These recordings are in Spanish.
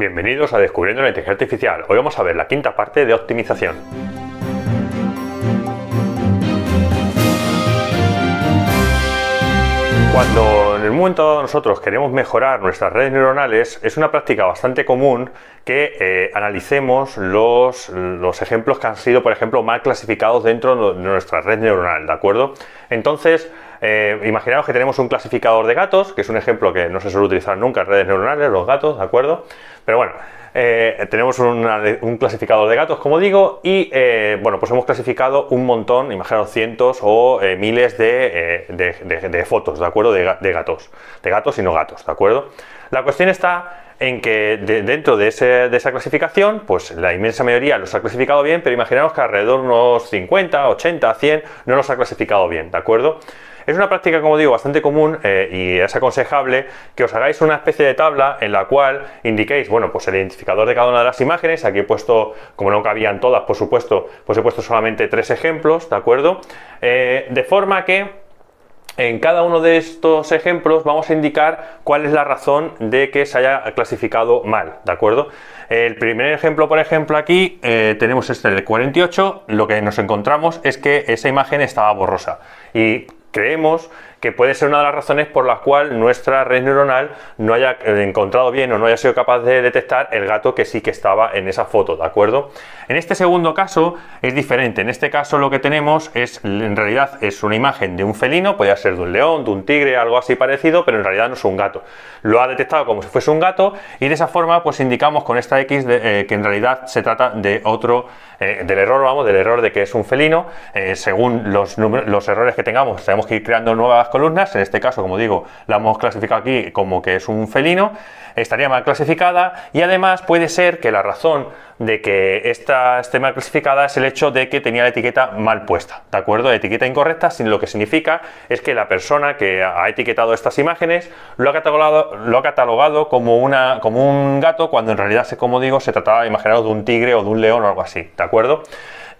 Bienvenidos a Descubriendo la Inteligencia Artificial. Hoy vamos a ver la quinta parte de optimización. Cuando en el momento dado nosotros queremos mejorar nuestras redes neuronales, es una práctica bastante común que eh, analicemos los, los ejemplos que han sido, por ejemplo, mal clasificados dentro de nuestra red neuronal, ¿de acuerdo? Entonces, eh, imaginaos que tenemos un clasificador de gatos, que es un ejemplo que no se suele utilizar nunca en redes neuronales, los gatos, ¿de acuerdo? Pero bueno, eh, tenemos un clasificador de gatos, como digo, y eh, bueno, pues hemos clasificado un montón, imaginaos cientos o miles de, fotos, ¿de acuerdo? De, gatos, de gatos y no gatos, ¿de acuerdo? La cuestión está en que dentro de, de esa clasificación, pues la inmensa mayoría los ha clasificado bien, pero imaginaos que alrededor de unos 50, 80, 100 no los ha clasificado bien, ¿de acuerdo? Es una práctica, como digo, bastante común eh, y es aconsejable que os hagáis una especie de tabla en la cual indiquéis, bueno, pues el identificador de cada una de las imágenes. Aquí he puesto, como no cabían todas, por supuesto, pues he puesto solamente tres ejemplos, ¿de acuerdo? Eh, de forma que... En cada uno de estos ejemplos vamos a indicar cuál es la razón de que se haya clasificado mal, ¿de acuerdo? El primer ejemplo, por ejemplo, aquí eh, tenemos este del 48, lo que nos encontramos es que esa imagen estaba borrosa y creemos que puede ser una de las razones por las cuales nuestra red neuronal no haya eh, encontrado bien o no haya sido capaz de detectar el gato que sí que estaba en esa foto, ¿de acuerdo? En este segundo caso es diferente, en este caso lo que tenemos es, en realidad es una imagen de un felino, podría ser de un león, de un tigre, algo así parecido, pero en realidad no es un gato. Lo ha detectado como si fuese un gato y de esa forma pues indicamos con esta X eh, que en realidad se trata de otro, eh, del error, vamos, del error de que es un felino, según los, los errores que tengamos, tenemos que ir creando nuevas columnas, en este caso, como digo, la hemos clasificado aquí como que es un felino, estaría mal clasificada y además puede ser que la razón de que esta esté mal clasificada es el hecho de que tenía la etiqueta mal puesta, ¿de acuerdo? Etiqueta incorrecta, sin lo que significa es que la persona que ha etiquetado estas imágenes lo ha catalogado, lo ha catalogado como, una, como un gato cuando en realidad, como digo, se trataba, imaginaros, de un tigre o de un león o algo así, ¿de acuerdo?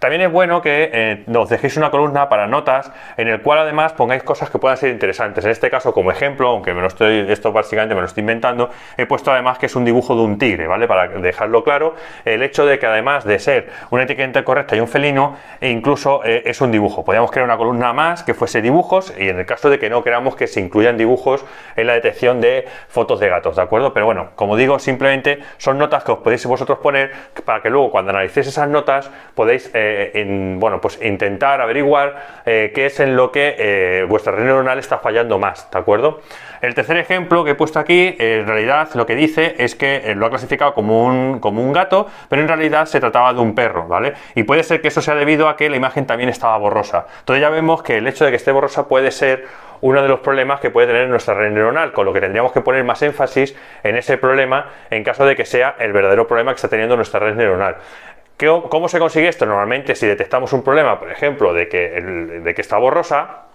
También es bueno que eh, nos dejéis una columna para notas en el cual además pongáis cosas que puedan ser interesantes. En este caso, como ejemplo, aunque me lo estoy, esto básicamente me lo estoy inventando, he puesto además que es un dibujo de un tigre, ¿vale? Para dejarlo claro, el hecho de que además de ser una etiqueta correcta y un felino, e incluso eh, es un dibujo. Podríamos crear una columna más que fuese dibujos y en el caso de que no queramos que se incluyan dibujos en la detección de fotos de gatos, ¿de acuerdo? Pero bueno, como digo, simplemente son notas que os podéis vosotros poner para que luego cuando analicéis esas notas podéis... Eh, eh, bueno, pues intentar averiguar eh, qué es en lo que eh, vuestra red neuronal está fallando más, ¿de acuerdo? El tercer ejemplo que he puesto aquí, en realidad lo que dice es que lo ha clasificado como un, como un gato, pero en realidad se trataba de un perro, ¿vale? Y puede ser que eso sea debido a que la imagen también estaba borrosa. Entonces ya vemos que el hecho de que esté borrosa puede ser uno de los problemas que puede tener nuestra red neuronal, con lo que tendríamos que poner más énfasis en ese problema en caso de que sea el verdadero problema que está teniendo nuestra red neuronal. ¿Cómo se consigue esto? Normalmente si detectamos un problema, por ejemplo, de que, está borrosa,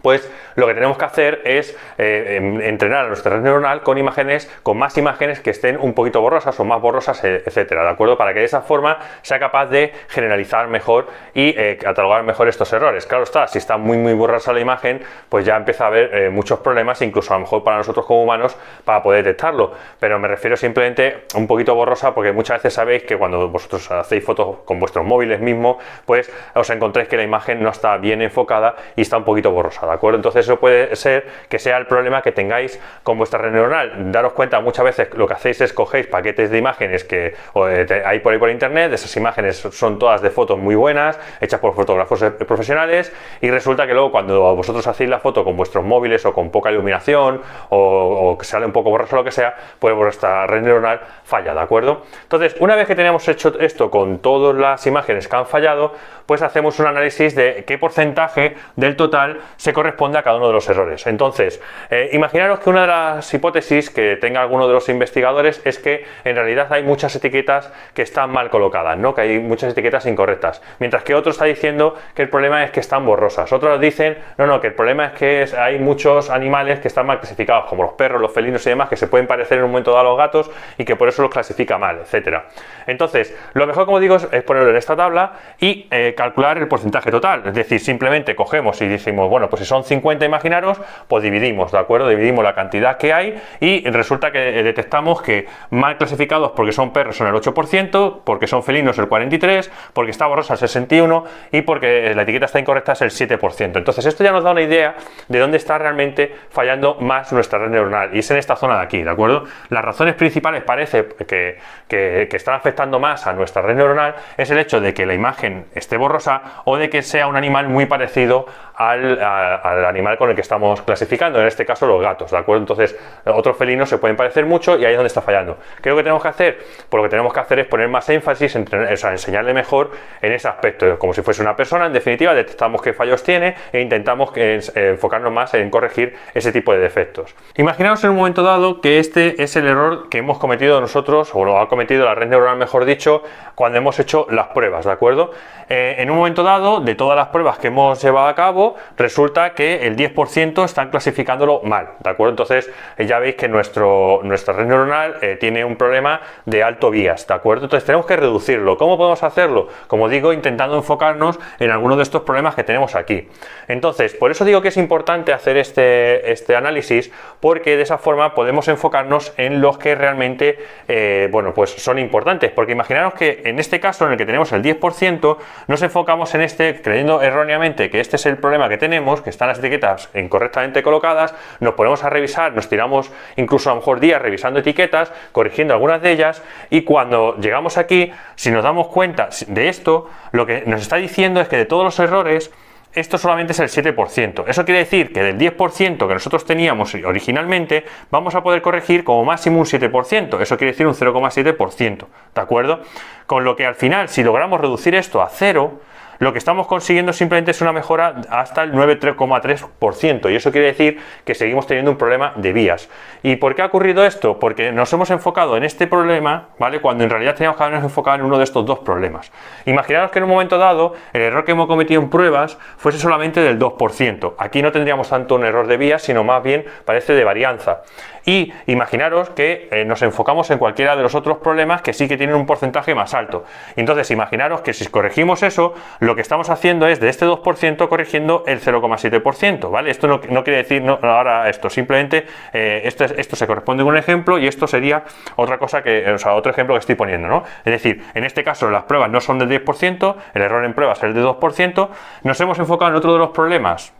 pues lo que tenemos que hacer es eh, entrenar a nuestra red neuronal con imágenes, con más imágenes que estén un poquito borrosas o más borrosas, e, etcétera, ¿de acuerdo? Para que de esa forma sea capaz de generalizar mejor y eh, catalogar mejor estos errores. Claro está, si está muy muy borrosa la imagen, pues ya empieza a haber eh, muchos problemas, incluso a lo mejor para nosotros como humanos, para poder detectarlo. Pero me refiero simplemente un poquito borrosa, porque muchas veces sabéis que cuando vosotros hacéis fotos con vuestros móviles mismos, pues os encontréis que la imagen no está bien enfocada y está un poquito borrosa. ¿de acuerdo? Entonces eso puede ser que sea el problema que tengáis con vuestra red neuronal. Daros cuenta, muchas veces lo que hacéis es cogéis paquetes de imágenes que hay eh, por ahí por internet, esas imágenes son todas de fotos muy buenas, hechas por fotógrafos eh, profesionales, y resulta que luego cuando vosotros hacéis la foto con vuestros móviles o con poca iluminación o, que sale un poco borroso lo que sea, pues vuestra red neuronal falla, ¿de acuerdo? Entonces, una vez que tenemos hecho esto con todas las imágenes que han fallado, pues hacemos un análisis de qué porcentaje del total se corresponde a cada uno de los errores. Entonces, eh, imaginaros que una de las hipótesis que tenga alguno de los investigadores es que en realidad hay muchas etiquetas que están mal colocadas, ¿no? que hay muchas etiquetas incorrectas, mientras que otro está diciendo que el problema es que están borrosas. Otros dicen, no, no, que el problema es que hay muchos animales que están mal clasificados, como los perros, los felinos y demás, que se pueden parecer en un momento dado a los gatos y que por eso los clasifica mal, etcétera. Entonces, lo mejor, como digo, es, ponerlo en esta tabla y eh, calcular el porcentaje total. Es decir, simplemente cogemos y decimos, bueno, pues son 50, imaginaros, pues dividimos, ¿de acuerdo? Dividimos la cantidad que hay y resulta que eh, detectamos que mal clasificados porque son perros son el 8%, porque son felinos el 43%, porque está borrosa el 61% y porque eh, la etiqueta está incorrecta es el 7%. Entonces esto ya nos da una idea de dónde está realmente fallando más nuestra red neuronal y es en esta zona de aquí, ¿de acuerdo? Las razones principales parece que, que, están afectando más a nuestra red neuronal es el hecho de que la imagen esté borrosa o de que sea un animal muy parecido al al animal con el que estamos clasificando, en este caso los gatos, ¿de acuerdo? Entonces, otros felinos se pueden parecer mucho y ahí es donde está fallando. ¿Qué es lo que tenemos que hacer? Pues lo que tenemos que hacer es poner más énfasis, o sea, enseñarle mejor en ese aspecto, como si fuese una persona, en definitiva, detectamos qué fallos tiene e intentamos eh, enfocarnos más en corregir ese tipo de defectos. Imaginaos en un momento dado que este es el error que hemos cometido nosotros, o lo ha cometido la red neuronal, mejor dicho, cuando hemos hecho las pruebas, ¿de acuerdo? Eh, en un momento dado, de todas las pruebas que hemos llevado a cabo, resulta que el 10% están clasificándolo mal, ¿de acuerdo? Entonces eh, ya veis que nuestro, nuestra red neuronal eh, tiene un problema de alto vías, ¿de acuerdo? Entonces tenemos que reducirlo. ¿Cómo podemos hacerlo? Como digo, intentando enfocarnos en alguno de estos problemas que tenemos aquí. Entonces, por eso digo que es importante hacer este, este análisis, porque de esa forma podemos enfocarnos en los que realmente, eh, bueno, pues son importantes. Porque imaginaros que en este caso, en el que tenemos el 10%, nos enfocamos en este creyendo erróneamente que este es el problema que tenemos, que están las etiquetas incorrectamente colocadas, nos ponemos a revisar, nos tiramos incluso a lo mejor días revisando etiquetas, corrigiendo algunas de ellas y cuando llegamos aquí, si nos damos cuenta de esto, lo que nos está diciendo es que de todos los errores, esto solamente es el 7%. Eso quiere decir que del 10% que nosotros teníamos originalmente, vamos a poder corregir como máximo un 7%. Eso quiere decir un 0,7%. ¿De acuerdo? Con lo que al final, si logramos reducir esto a cero, lo que estamos consiguiendo simplemente es una mejora hasta el 9,3% y eso quiere decir que seguimos teniendo un problema de vías. ¿Y por qué ha ocurrido esto? Porque nos hemos enfocado en este problema, ¿vale? Cuando en realidad teníamos que habernos enfocado en uno de estos dos problemas. Imaginaros que en un momento dado el error que hemos cometido en pruebas fuese solamente del 2%. Aquí no tendríamos tanto un error de vías, sino más bien parece de varianza. Y imaginaros que eh, nos enfocamos en cualquiera de los otros problemas que sí que tienen un porcentaje más alto. Entonces, imaginaros que si corregimos eso, lo que estamos haciendo es de este 2% corrigiendo el 0,7%, ¿vale? Esto no, quiere decir no, ahora esto, simplemente eh, este, esto, se corresponde con un ejemplo y esto sería otra cosa que, o sea, otro ejemplo que estoy poniendo, ¿no? Es decir, en este caso las pruebas no son del 10%, el error en pruebas es el de 2%, nos hemos enfocado en otro de los problemas,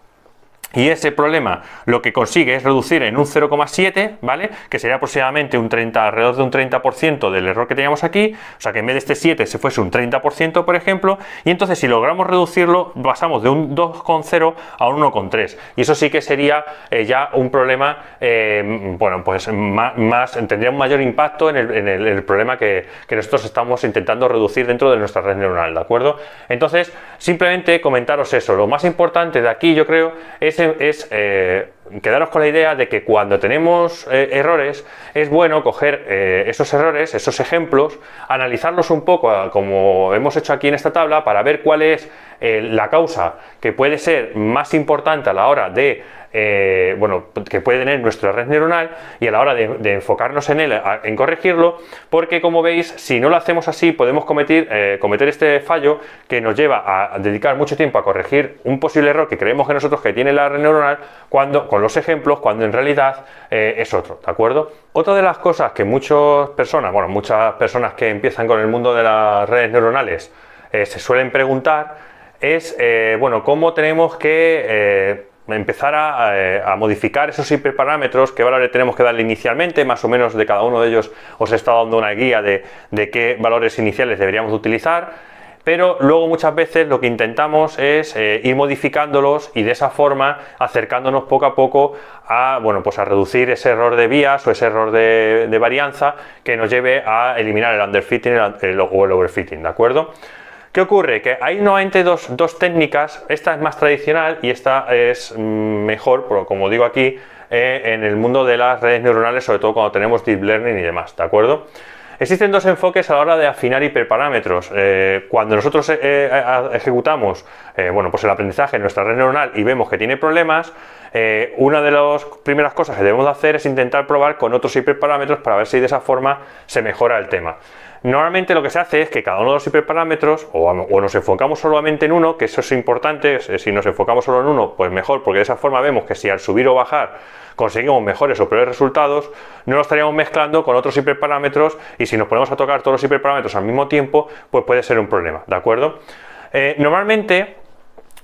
y ese problema lo que consigue es reducir en un 0,7, ¿vale? Que sería aproximadamente un 30, alrededor de un 30% del error que teníamos aquí. O sea que en vez de este 7 se fuese un 30%, por ejemplo. Y entonces si logramos reducirlo, pasamos de un 2,0 a un 1,3. Y eso sí que sería eh, ya un problema, eh, bueno, pues más, tendría un mayor impacto en el, problema que, que, nosotros estamos intentando reducir dentro de nuestra red neuronal, ¿de acuerdo? Entonces, simplemente comentaros eso. Lo más importante de aquí, yo creo, es es eh, quedaros con la idea de que cuando tenemos eh, errores es bueno coger eh, esos errores, esos ejemplos, analizarlos un poco como hemos hecho aquí en esta tabla para ver cuál es la causa que puede ser más importante a la hora de eh, bueno, que puede tener nuestra red neuronal y a la hora de, enfocarnos en él, en corregirlo, porque como veis, si no lo hacemos así, podemos cometer, eh, cometer este fallo que nos lleva a dedicar mucho tiempo a corregir un posible error que creemos que nosotros que tiene la red neuronal cuando, con los ejemplos, cuando en realidad eh, es otro, ¿de acuerdo? Otra de las cosas que muchas personas, bueno, muchas personas que empiezan con el mundo de las redes neuronales se suelen preguntar es, bueno, cómo tenemos que empezar eh, a, modificar esos hiperparámetros, qué valores tenemos que darle inicialmente, más o menos de cada uno de ellos os he estado dando una guía de, qué valores iniciales deberíamos utilizar, pero luego muchas veces lo que intentamos es eh, ir modificándolos y de esa forma acercándonos poco a poco a, bueno, pues a reducir ese error de vías o ese error de, varianza que nos lleve a eliminar el underfitting o el overfitting, ¿de acuerdo? ¿Qué ocurre? Que hay nuevamente dos, dos técnicas, esta es más tradicional y esta es mm, mejor, como digo aquí, eh, en el mundo de las redes neuronales, sobre todo cuando tenemos deep learning y demás, ¿de acuerdo? Existen dos enfoques a la hora de afinar hiperparámetros. Eh, cuando nosotros eh, ejecutamos pues el aprendizaje en nuestra red neuronal y vemos que tiene problemas, una de las primeras cosas que debemos hacer es intentar probar con otros hiperparámetros para ver si de esa forma se mejora el tema. Normalmente lo que se hace es que cada uno de los hiperparámetros, o, nos enfocamos solamente en uno, que eso es importante, si nos enfocamos solo en uno, pues mejor, porque de esa forma vemos que si al subir o bajar conseguimos mejores o peores resultados, no lo estaríamos mezclando con otros hiperparámetros y si nos ponemos a tocar todos los hiperparámetros al mismo tiempo, pues puede ser un problema, ¿de acuerdo? Eh, normalmente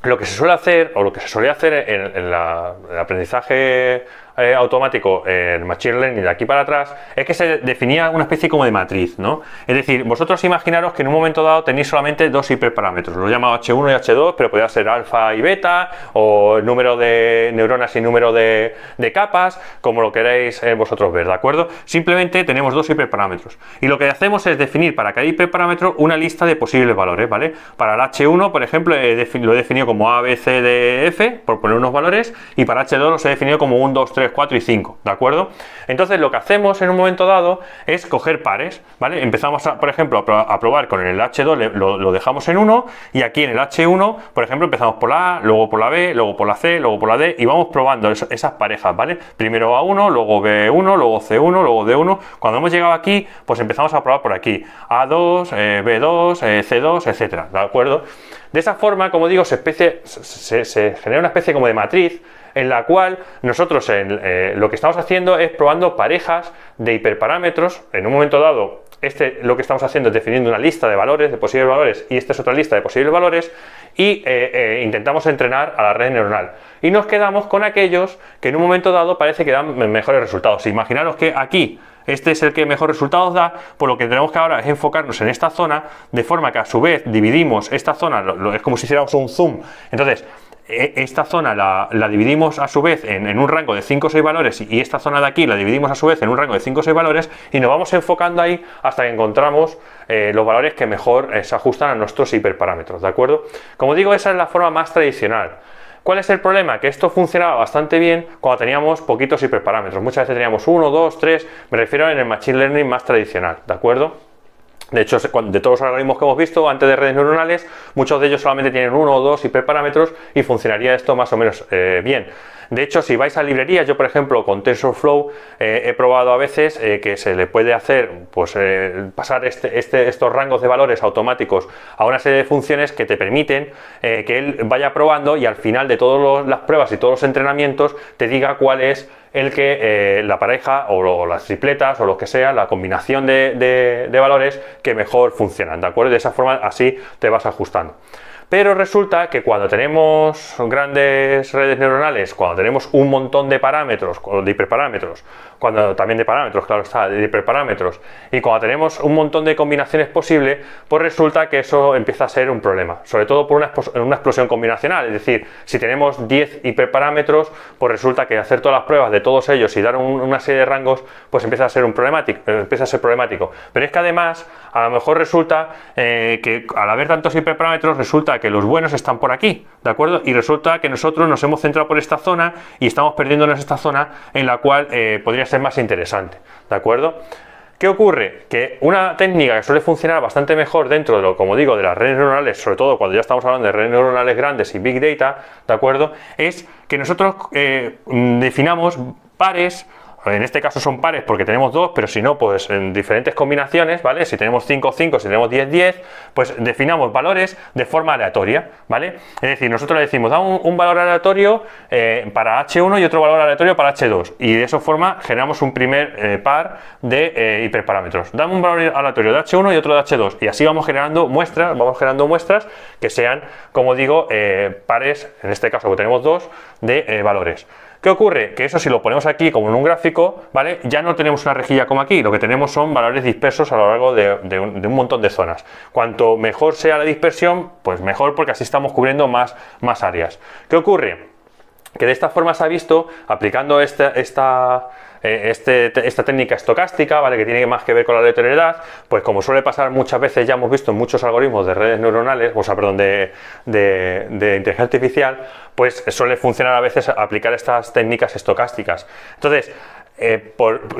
lo que se suele hacer o lo que se suele hacer en el aprendizaje eh, automático, en eh, machine learning de aquí para atrás, es que se definía una especie como de matriz, ¿no? Es decir, vosotros imaginaros que en un momento dado tenéis solamente dos hiperparámetros, lo llama H1 y H2, pero podía ser alfa y beta, o el número de neuronas y número de, capas, como lo queréis eh, vosotros ver, ¿de acuerdo? Simplemente tenemos dos hiperparámetros. Y lo que hacemos es definir para cada hiperparámetro una lista de posibles valores, ¿vale? Para el H1, por ejemplo, lo he definido como A, B, C, D, e F, por poner unos valores, y para H2 los he definido como 1, 2, 3, 4 y 5, ¿de acuerdo? Entonces lo que hacemos en un momento dado es coger pares, ¿vale? Empezamos, a, por ejemplo, a, probar con el H2, lo, dejamos en 1 y aquí en el H1, por ejemplo, empezamos por la A, luego por la B, luego por la C, luego por la D y vamos probando esas parejas, ¿vale? Primero A1, luego B1, luego C1, luego D1. Cuando hemos llegado aquí, pues empezamos a probar por aquí. A2, B2, C2, etcétera, ¿de acuerdo? De esa forma, como digo, se, se genera una especie como de matriz en la cual nosotros eh, lo que estamos haciendo es probando parejas de hiperparámetros. En un momento dado, este, lo que estamos haciendo es definiendo una lista de valores, de posibles valores, y esta es otra lista de posibles valores, y eh, eh, intentamos entrenar a la red neuronal. Y nos quedamos con aquellos que en un momento dado parece que dan mejores resultados. Imaginaros que aquí este es el que mejor resultados da, por lo que tenemos que ahora es enfocarnos en esta zona, de forma que a su vez dividimos esta zona, es como si hiciéramos un zoom. Entonces, e, esta zona la, dividimos a su vez en, un rango de 5 o 6 valores y esta zona de aquí la dividimos a su vez en un rango de 5 o 6 valores y nos vamos enfocando ahí hasta que encontramos eh, los valores que mejor eh, se ajustan a nuestros hiperparámetros, ¿de acuerdo? Como digo, esa es la forma más tradicional. ¿Cuál es el problema? Que esto funcionaba bastante bien cuando teníamos poquitos hiperparámetros. Muchas veces teníamos 1, 2, 3, me refiero en el Machine Learning más tradicional, ¿de acuerdo? De hecho, de todos los algoritmos que hemos visto antes de redes neuronales, muchos de ellos solamente tienen uno o dos hiperparámetros y funcionaría esto más o menos eh, bien. De hecho, si vais a librerías, yo por ejemplo con TensorFlow eh, he probado a veces eh, que se le puede hacer, pues eh, pasar este, este, estos rangos de valores automáticos a una serie de funciones que te permiten que él vaya probando y al final de todas las pruebas y todos los entrenamientos te diga cuál es el que la pareja o, las tripletas o lo que sea, la combinación de, valores que mejor funcionan, ¿de acuerdo? De esa forma así te vas ajustando. Pero resulta que cuando tenemos grandes redes neuronales, cuando tenemos un montón de parámetros, de hiperparámetros, cuando también de parámetros, claro está, de hiperparámetros, y cuando tenemos un montón de combinaciones posibles, pues resulta que eso empieza a ser un problema, sobre todo por una, explosión combinacional, es decir, si tenemos 10 hiperparámetros, pues resulta que hacer todas las pruebas de todos ellos y dar una serie de rangos, pues empieza a ser un problemático, eh, empieza a ser problemático. Pero es que además a lo mejor resulta eh, que al haber tantos hiperparámetros, resulta que los buenos están por aquí, ¿de acuerdo? Y resulta que nosotros nos hemos centrado por esta zona y estamos perdiéndonos esta zona en la cual eh, podría ser más interesante, ¿de acuerdo? ¿Qué ocurre? Que una técnica que suele funcionar bastante mejor dentro de lo, como digo, de las redes neuronales, sobre todo cuando ya estamos hablando de redes neuronales grandes y big data, ¿de acuerdo? Es que nosotros eh, definamos pares pues en este caso son pares porque tenemos dos, pero si no, pues en diferentes combinaciones, ¿vale? Si tenemos 5, 5, si tenemos 10, 10, pues definamos valores de forma aleatoria, ¿vale? Es decir, nosotros le decimos, da un, valor aleatorio eh, para H1 y otro valor aleatorio para H2. Y de esa forma generamos un primer eh, par de eh, hiperparámetros. Dame un valor aleatorio de H1 y otro de H2. Y así vamos generando muestras, vamos generando muestras que sean, como digo, pares, en este caso que tenemos dos, de valores. ¿Qué ocurre? Que eso si lo ponemos aquí como en un gráfico, ¿vale? Ya no tenemos una rejilla como aquí, lo que tenemos son valores dispersos a lo largo de, un, montón de zonas. Cuanto mejor sea la dispersión, pues mejor porque así estamos cubriendo más, más áreas. ¿Qué ocurre? Que de esta forma se ha visto, aplicando esta eh, este esta técnica estocástica, ¿vale? que tiene más que ver con la aleatoriedad, pues como suele pasar muchas veces, ya hemos visto en muchos algoritmos de redes neuronales, o sea, perdón, de, de, de inteligencia artificial, pues suele funcionar a veces aplicar estas técnicas estocásticas. Entonces, eh,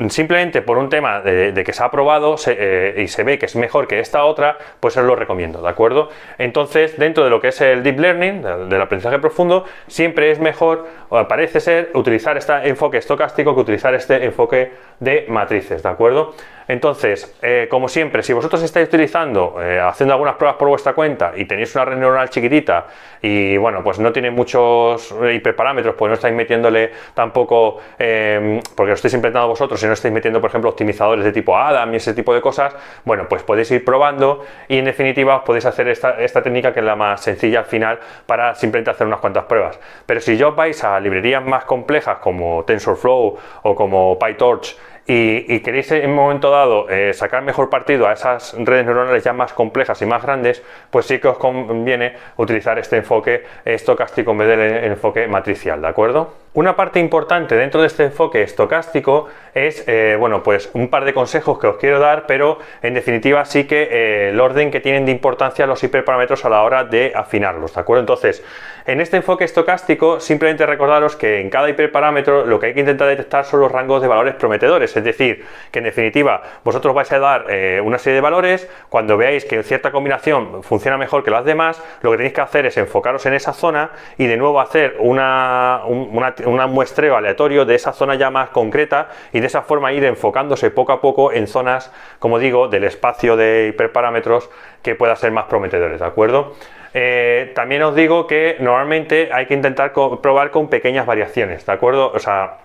simplemente por un tema de, que se ha aprobado eh, y se ve que es mejor que esta otra, pues os lo recomiendo, ¿de acuerdo? Entonces, dentro de lo que es el Deep Learning, del, del aprendizaje profundo, siempre es mejor, o parece ser, utilizar este enfoque estocástico que utilizar este enfoque de matrices, ¿de acuerdo? Entonces, eh, como siempre, si vosotros estáis utilizando, eh, haciendo algunas pruebas por vuestra cuenta y tenéis una red neuronal chiquitita y bueno, pues no tiene muchos eh, hiperparámetros, pues no estáis metiéndole tampoco, em, porque lo estáis implementando vosotros, si no estáis metiendo, por ejemplo, optimizadores de tipo ADAM y ese tipo de cosas, bueno, pues podéis ir probando y en definitiva podéis hacer esta, técnica que es la más sencilla al final para simplemente hacer unas cuantas pruebas. Pero si yo vais a librerías más complejas como TensorFlow o como PyTorch, y, queréis en un momento dado eh, sacar mejor partido a esas redes neuronales ya más complejas y más grandes, pues sí que os conviene utilizar este enfoque estocástico en vez del enfoque matricial, ¿de acuerdo? Una parte importante dentro de este enfoque estocástico es, eh, bueno, pues un par de consejos que os quiero dar, pero en definitiva sí que eh, el orden que tienen de importancia los hiperparámetros a la hora de afinarlos, ¿de acuerdo? Entonces, en este enfoque estocástico simplemente recordaros que en cada hiperparámetro lo que hay que intentar detectar son los rangos de valores prometedores, es decir, que en definitiva vosotros vais a dar eh, una serie de valores, cuando veáis que cierta combinación funciona mejor que las demás, lo que tenéis que hacer es enfocaros en esa zona y de nuevo hacer una, un muestreo aleatorio de esa zona ya más concreta y de esa forma ir enfocándose poco a poco en zonas, como digo, del espacio de hiperparámetros que pueda ser más prometedores, ¿de acuerdo? Eh, también os digo que normalmente hay que intentar probar con pequeñas variaciones, ¿de acuerdo? O sea,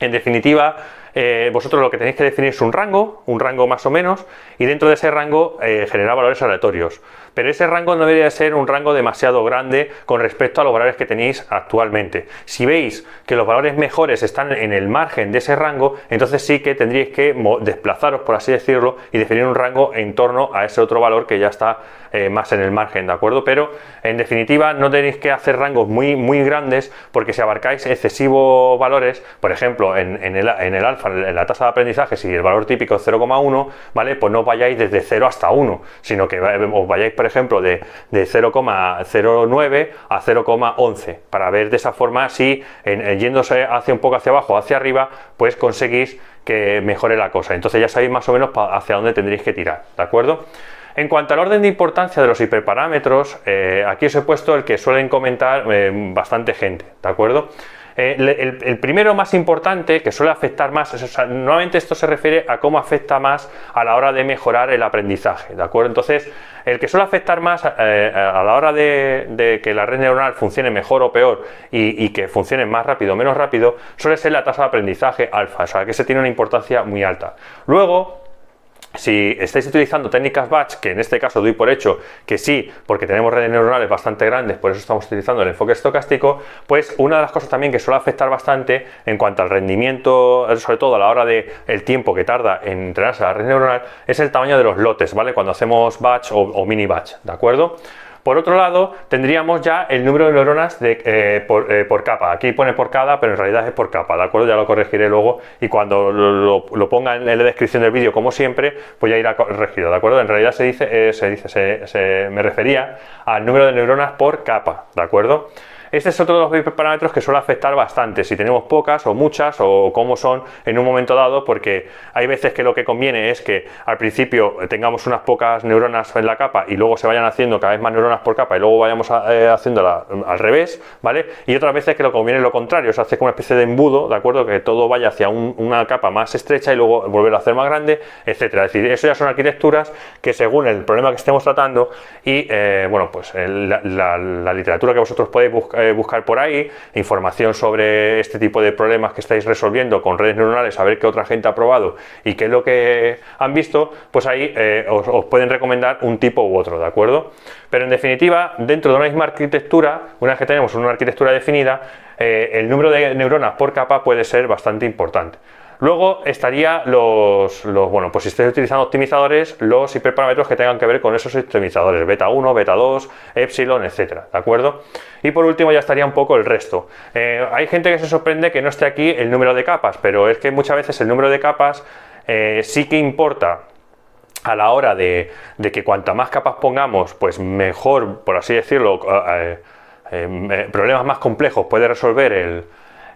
en definitiva, eh, vosotros lo que tenéis que definir es un rango, un rango más o menos, y dentro de ese rango eh, generar valores aleatorios pero ese rango no debería ser un rango demasiado grande con respecto a los valores que tenéis actualmente. Si veis que los valores mejores están en el margen de ese rango, entonces sí que tendríais que desplazaros, por así decirlo, y definir un rango en torno a ese otro valor que ya está eh, más en el margen, ¿de acuerdo? Pero en definitiva no tenéis que hacer rangos muy, muy grandes porque si abarcáis excesivos valores, por ejemplo, en, el, alfa, en la tasa de aprendizaje, si el valor típico es 0,1, ¿vale? Pues no vayáis desde 0 hasta 1, sino que os vayáis por ejemplo, de, 0,09 a 0,11, para ver de esa forma si, yéndose hacia un poco hacia abajo hacia arriba, pues conseguís que mejore la cosa. Entonces ya sabéis más o menos hacia dónde tendréis que tirar, ¿de acuerdo? En cuanto al orden de importancia de los hiperparámetros, eh, aquí os he puesto el que suelen comentar eh, bastante gente, ¿de acuerdo? Eh, el, primero más importante, que suele afectar más, normalmente esto se refiere a cómo afecta más a la hora de mejorar el aprendizaje, ¿de acuerdo? Entonces, el que suele afectar más eh, a la hora de, que la red neuronal funcione mejor o peor y, y, que funcione más rápido o menos rápido, suele ser la tasa de aprendizaje alfa, o sea, que se tiene una importancia muy alta. Luego, si estáis utilizando técnicas batch, que en este caso doy por hecho que sí, porque tenemos redes neuronales bastante grandes, por eso estamos utilizando el enfoque estocástico, pues una de las cosas también que suele afectar bastante en cuanto al rendimiento, sobre todo a la hora del el tiempo que tarda en entrenarse a la red neuronal, es el tamaño de los lotes, ¿vale? Cuando hacemos batch o mini batch, ¿de acuerdo? Por otro lado, tendríamos ya el número de neuronas eh, eh, por, capa. Aquí pone por cada, pero en realidad es por capa, ¿de acuerdo? Ya lo corregiré luego y cuando lo, ponga en la descripción del vídeo, como siempre, pues ya irá corregido, ¿de acuerdo? En realidad se dice, eh, se dice, se, me refería al número de neuronas por capa, ¿de acuerdo? Este es otro de los parámetros que suele afectar bastante, si tenemos pocas o muchas o cómo son en un momento dado, porque hay veces que lo que conviene es que al principio tengamos unas pocas neuronas en la capa y luego se vayan haciendo cada vez más neuronas por capa y luego vayamos eh, haciéndola al revés, ¿vale? Y otras veces que lo conviene lo contrario, se hace como una especie de embudo, ¿de acuerdo? Que todo vaya hacia una capa más estrecha y luego volverlo a hacer más grande, etcétera. Es decir, eso ya son arquitecturas que según el problema que estemos tratando y, eh, bueno, pues eh, la, literatura que vosotros podéis buscar, buscar por ahí, información sobre este tipo de problemas que estáis resolviendo con redes neuronales, a ver qué otra gente ha probado y qué es lo que han visto, pues ahí eh, os, pueden recomendar un tipo u otro, ¿de acuerdo? Pero en definitiva, dentro de una misma arquitectura, una vez que tenemos una arquitectura definida, eh, el número de neuronas por capa puede ser bastante importante. Luego estaría los, bueno, pues si estáis utilizando optimizadores, los hiperparámetros que tengan que ver con esos optimizadores, beta 1, beta 2, epsilon, etcétera, ¿de acuerdo? Y por último ya estaría un poco el resto. Eh, hay gente que se sorprende que no esté aquí el número de capas, pero es que muchas veces el número de capas eh, sí que importa a la hora de, que cuanta más capas pongamos, pues mejor, por así decirlo, eh, problemas más complejos puede resolver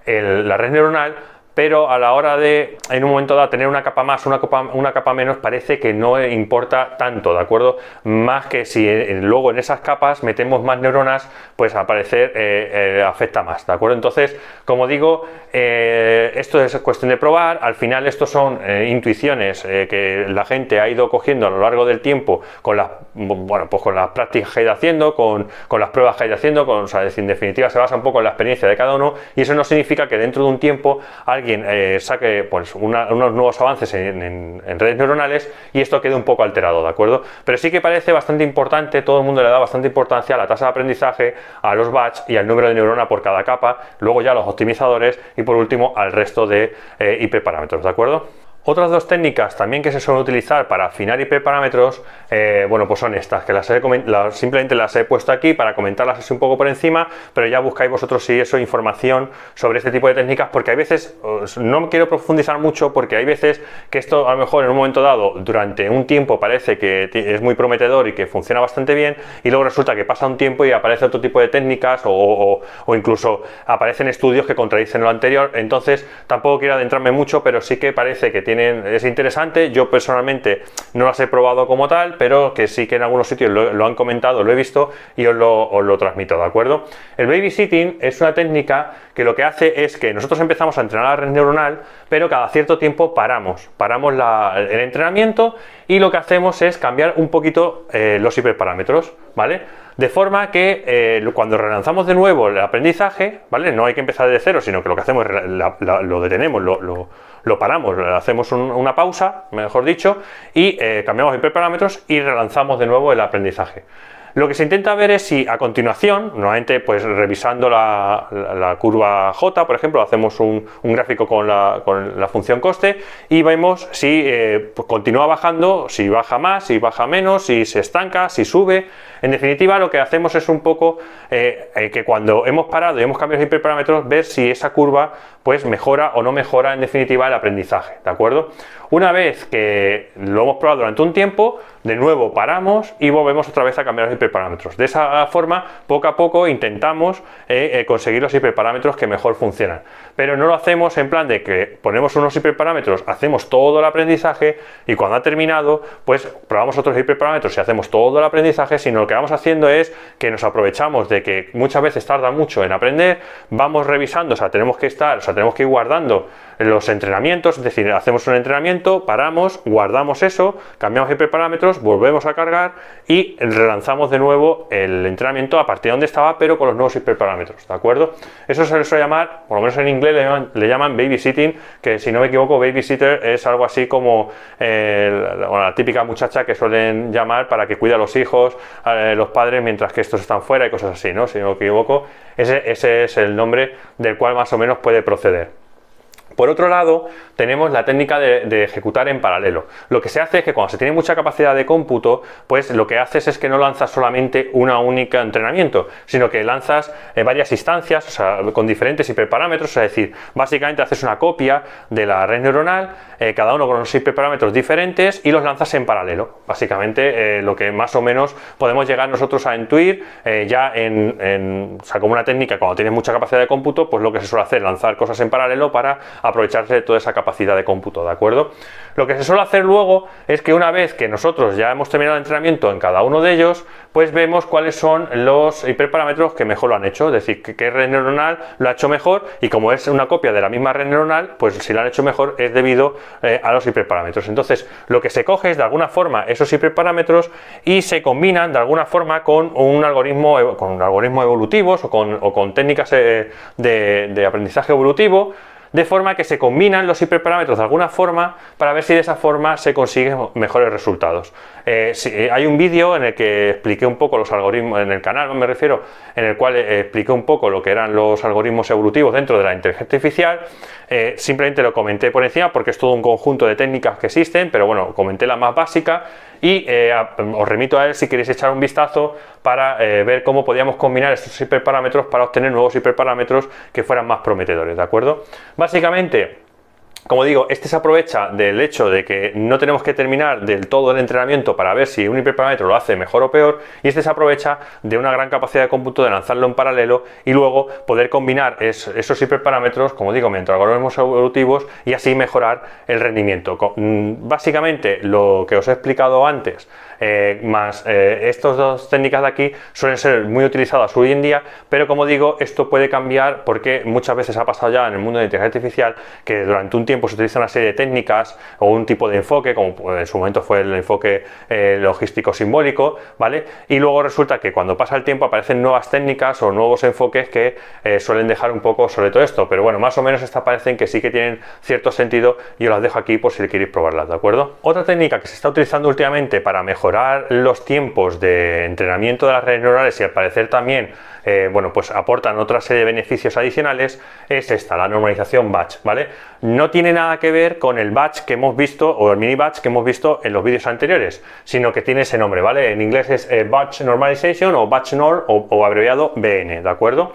la red neuronal, pero a la hora de, en un momento dado, tener una capa más, una capa, una capa menos, parece que no importa tanto, ¿de acuerdo? Más que si eh, eh, luego en esas capas metemos más neuronas, pues al parecer eh, afecta más, ¿de acuerdo? Entonces, como digo, esto es cuestión de probar, al final estos son intuiciones que la gente ha ido cogiendo a lo largo del tiempo con las bueno, pues con las prácticas que ha ido haciendo, con, las pruebas que ha ido haciendo, con, o sea, en definitiva se basa un poco en la experiencia de cada uno y eso no significa que dentro de un tiempo alguien eh, saque pues, unos nuevos avances en, redes neuronales y esto quede un poco alterado, ¿de acuerdo? Pero sí que parece bastante importante, todo el mundo le da bastante importancia a la tasa de aprendizaje, a los batch y al número de neurona por cada capa, luego ya a los optimizadores y por último al resto de eh, hiperparámetros, ¿de acuerdo? Otras dos técnicas también que se suelen utilizar para afinar IP parámetros, eh, bueno, pues son estas, que las he, simplemente las he puesto aquí para comentarlas así un poco por encima, pero ya buscáis vosotros si eso, información sobre este tipo de técnicas, porque hay veces, no quiero profundizar mucho, porque hay veces que esto a lo mejor en un momento dado, durante un tiempo parece que es muy prometedor y que funciona bastante bien, y luego resulta que pasa un tiempo y aparece otro tipo de técnicas o incluso aparecen estudios que contradicen lo anterior, entonces tampoco quiero adentrarme mucho, pero sí que parece que tiene es interesante. Yo personalmente no las he probado como tal, pero que sí que en algunos sitios lo, han comentado, lo he visto y os lo, transmito, ¿de acuerdo? El babysitting es una técnica que lo que hace es que nosotros empezamos a entrenar la red neuronal, pero cada cierto tiempo paramos, paramos el entrenamiento y lo que hacemos es cambiar un poquito eh, los hiperparámetros, ¿vale? De forma que eh, cuando relanzamos de nuevo el aprendizaje, ¿vale? No hay que empezar de cero, sino que lo que hacemos es lo detenemos, lo, lo paramos, le hacemos una pausa, mejor dicho, y eh, cambiamos de parámetros y relanzamos de nuevo el aprendizaje. Lo que se intenta ver es si a continuación, nuevamente, pues revisando la, curva J, por ejemplo, hacemos un, gráfico con la, función coste y vemos si eh, continúa bajando, si baja más, si baja menos, si se estanca, si sube. En definitiva, lo que hacemos es un poco eh, eh, que cuando hemos parado y hemos cambiado los hiperparámetros, ver si esa curva pues mejora o no mejora en definitiva el aprendizaje, ¿de acuerdo? Una vez que lo hemos probado durante un tiempo, de nuevo paramos y volvemos otra vez a cambiar los hiperparámetros. De esa forma, poco a poco intentamos eh, conseguir los hiperparámetros que mejor funcionan. Pero no lo hacemos en plan de que ponemos unos hiperparámetros, hacemos todo el aprendizaje y cuando ha terminado, pues probamos otros hiperparámetros y hacemos todo el aprendizaje, sino que vamos haciendo es que nos aprovechamos de que muchas veces tarda mucho en aprender, vamos revisando, o sea, tenemos que estar, o sea, tenemos que ir guardando los entrenamientos, es decir, hacemos un entrenamiento, paramos, guardamos eso, cambiamos hiperparámetros, volvemos a cargar y relanzamos de nuevo el entrenamiento a partir de donde estaba, pero con los nuevos hiperparámetros, ¿de acuerdo? Eso se le suele llamar, por lo menos en inglés le llaman, babysitting, que si no me equivoco, babysitter es algo así como eh, la, típica muchacha que suelen llamar para que cuida a los hijos, eh, los padres mientras que estos están fuera y cosas así, ¿no? Si no me equivoco, ese es el nombre del cual más o menos puede proceder. Por otro lado, tenemos la técnica de, ejecutar en paralelo. Lo que se hace es que cuando se tiene mucha capacidad de cómputo, pues lo que haces es que no lanzas solamente una única entrenamiento, sino que lanzas eh, varias instancias, con diferentes hiperparámetros, es decir, básicamente haces una copia de la red neuronal, eh, cada uno con unos hiperparámetros diferentes y los lanzas en paralelo. Básicamente eh, lo que más o menos podemos llegar nosotros a intuir ya en, como una técnica cuando tienes mucha capacidad de cómputo, pues lo que se suele hacer, es lanzar cosas en paralelo para aprovecharse de toda esa capacidad de cómputo, ¿de acuerdo? Lo que se suele hacer luego es que una vez que nosotros ya hemos terminado el entrenamiento en cada uno de ellos, pues vemos cuáles son los hiperparámetros que mejor lo han hecho, es decir, qué red neuronal lo ha hecho mejor y como es una copia de la misma red neuronal, pues si la han hecho mejor es debido eh, a los hiperparámetros. Entonces, lo que se coge es de alguna forma esos hiperparámetros y se combinan de alguna forma con un algoritmo, con un algoritmo evolutivos o con, técnicas eh, de aprendizaje evolutivo de forma que se combinan los hiperparámetros de alguna forma para ver si de esa forma se consiguen mejores resultados. Eh, eh, hay un vídeo en el que expliqué un poco los algoritmos, en el canal me refiero, en el cual eh, expliqué un poco lo que eran los algoritmos evolutivos dentro de la inteligencia artificial. simplemente lo comenté por encima porque es todo un conjunto de técnicas que existen, pero bueno, comenté la más básica y eh, os remito a él si queréis echar un vistazo para eh, ver cómo podíamos combinar estos hiperparámetros para obtener nuevos hiperparámetros que fueran más prometedores, ¿de acuerdo? Básicamente, como digo, este se aprovecha del hecho de que no tenemos que terminar del todo el entrenamiento para ver si un hiperparámetro lo hace mejor o peor, y este se aprovecha de una gran capacidad de cómputo de lanzarlo en paralelo y luego poder combinar esos hiperparámetros, como digo, mientras algoritmos evolutivos y así mejorar el rendimiento. Mm, básicamente, lo que os he explicado antes eh, más eh, estas dos técnicas de aquí suelen ser muy utilizadas hoy en día, pero como digo, esto puede cambiar porque muchas veces ha pasado ya en el mundo de inteligencia artificial que durante un tiempo se utiliza una serie de técnicas o un tipo de enfoque, como pues, en su momento fue el enfoque eh, logístico simbólico, ¿vale? Y luego resulta que cuando pasa el tiempo aparecen nuevas técnicas o nuevos enfoques que suelen dejar un poco sobre todo esto, pero bueno, más o menos estas parecen que sí que tienen cierto sentido y os las dejo aquí por si queréis probarlas, ¿de acuerdo? Otra técnica que se está utilizando últimamente para mejorar los tiempos de entrenamiento de las redes neuronales y al parecer también, eh, bueno, pues aportan otra serie de beneficios adicionales, es esta, la normalización batch, ¿vale? No tiene nada que ver con el batch que hemos visto o el mini batch que hemos visto en los vídeos anteriores, sino que tiene ese nombre, ¿vale? En inglés es eh, batch normalization o batch norm o abreviado BN, ¿de acuerdo?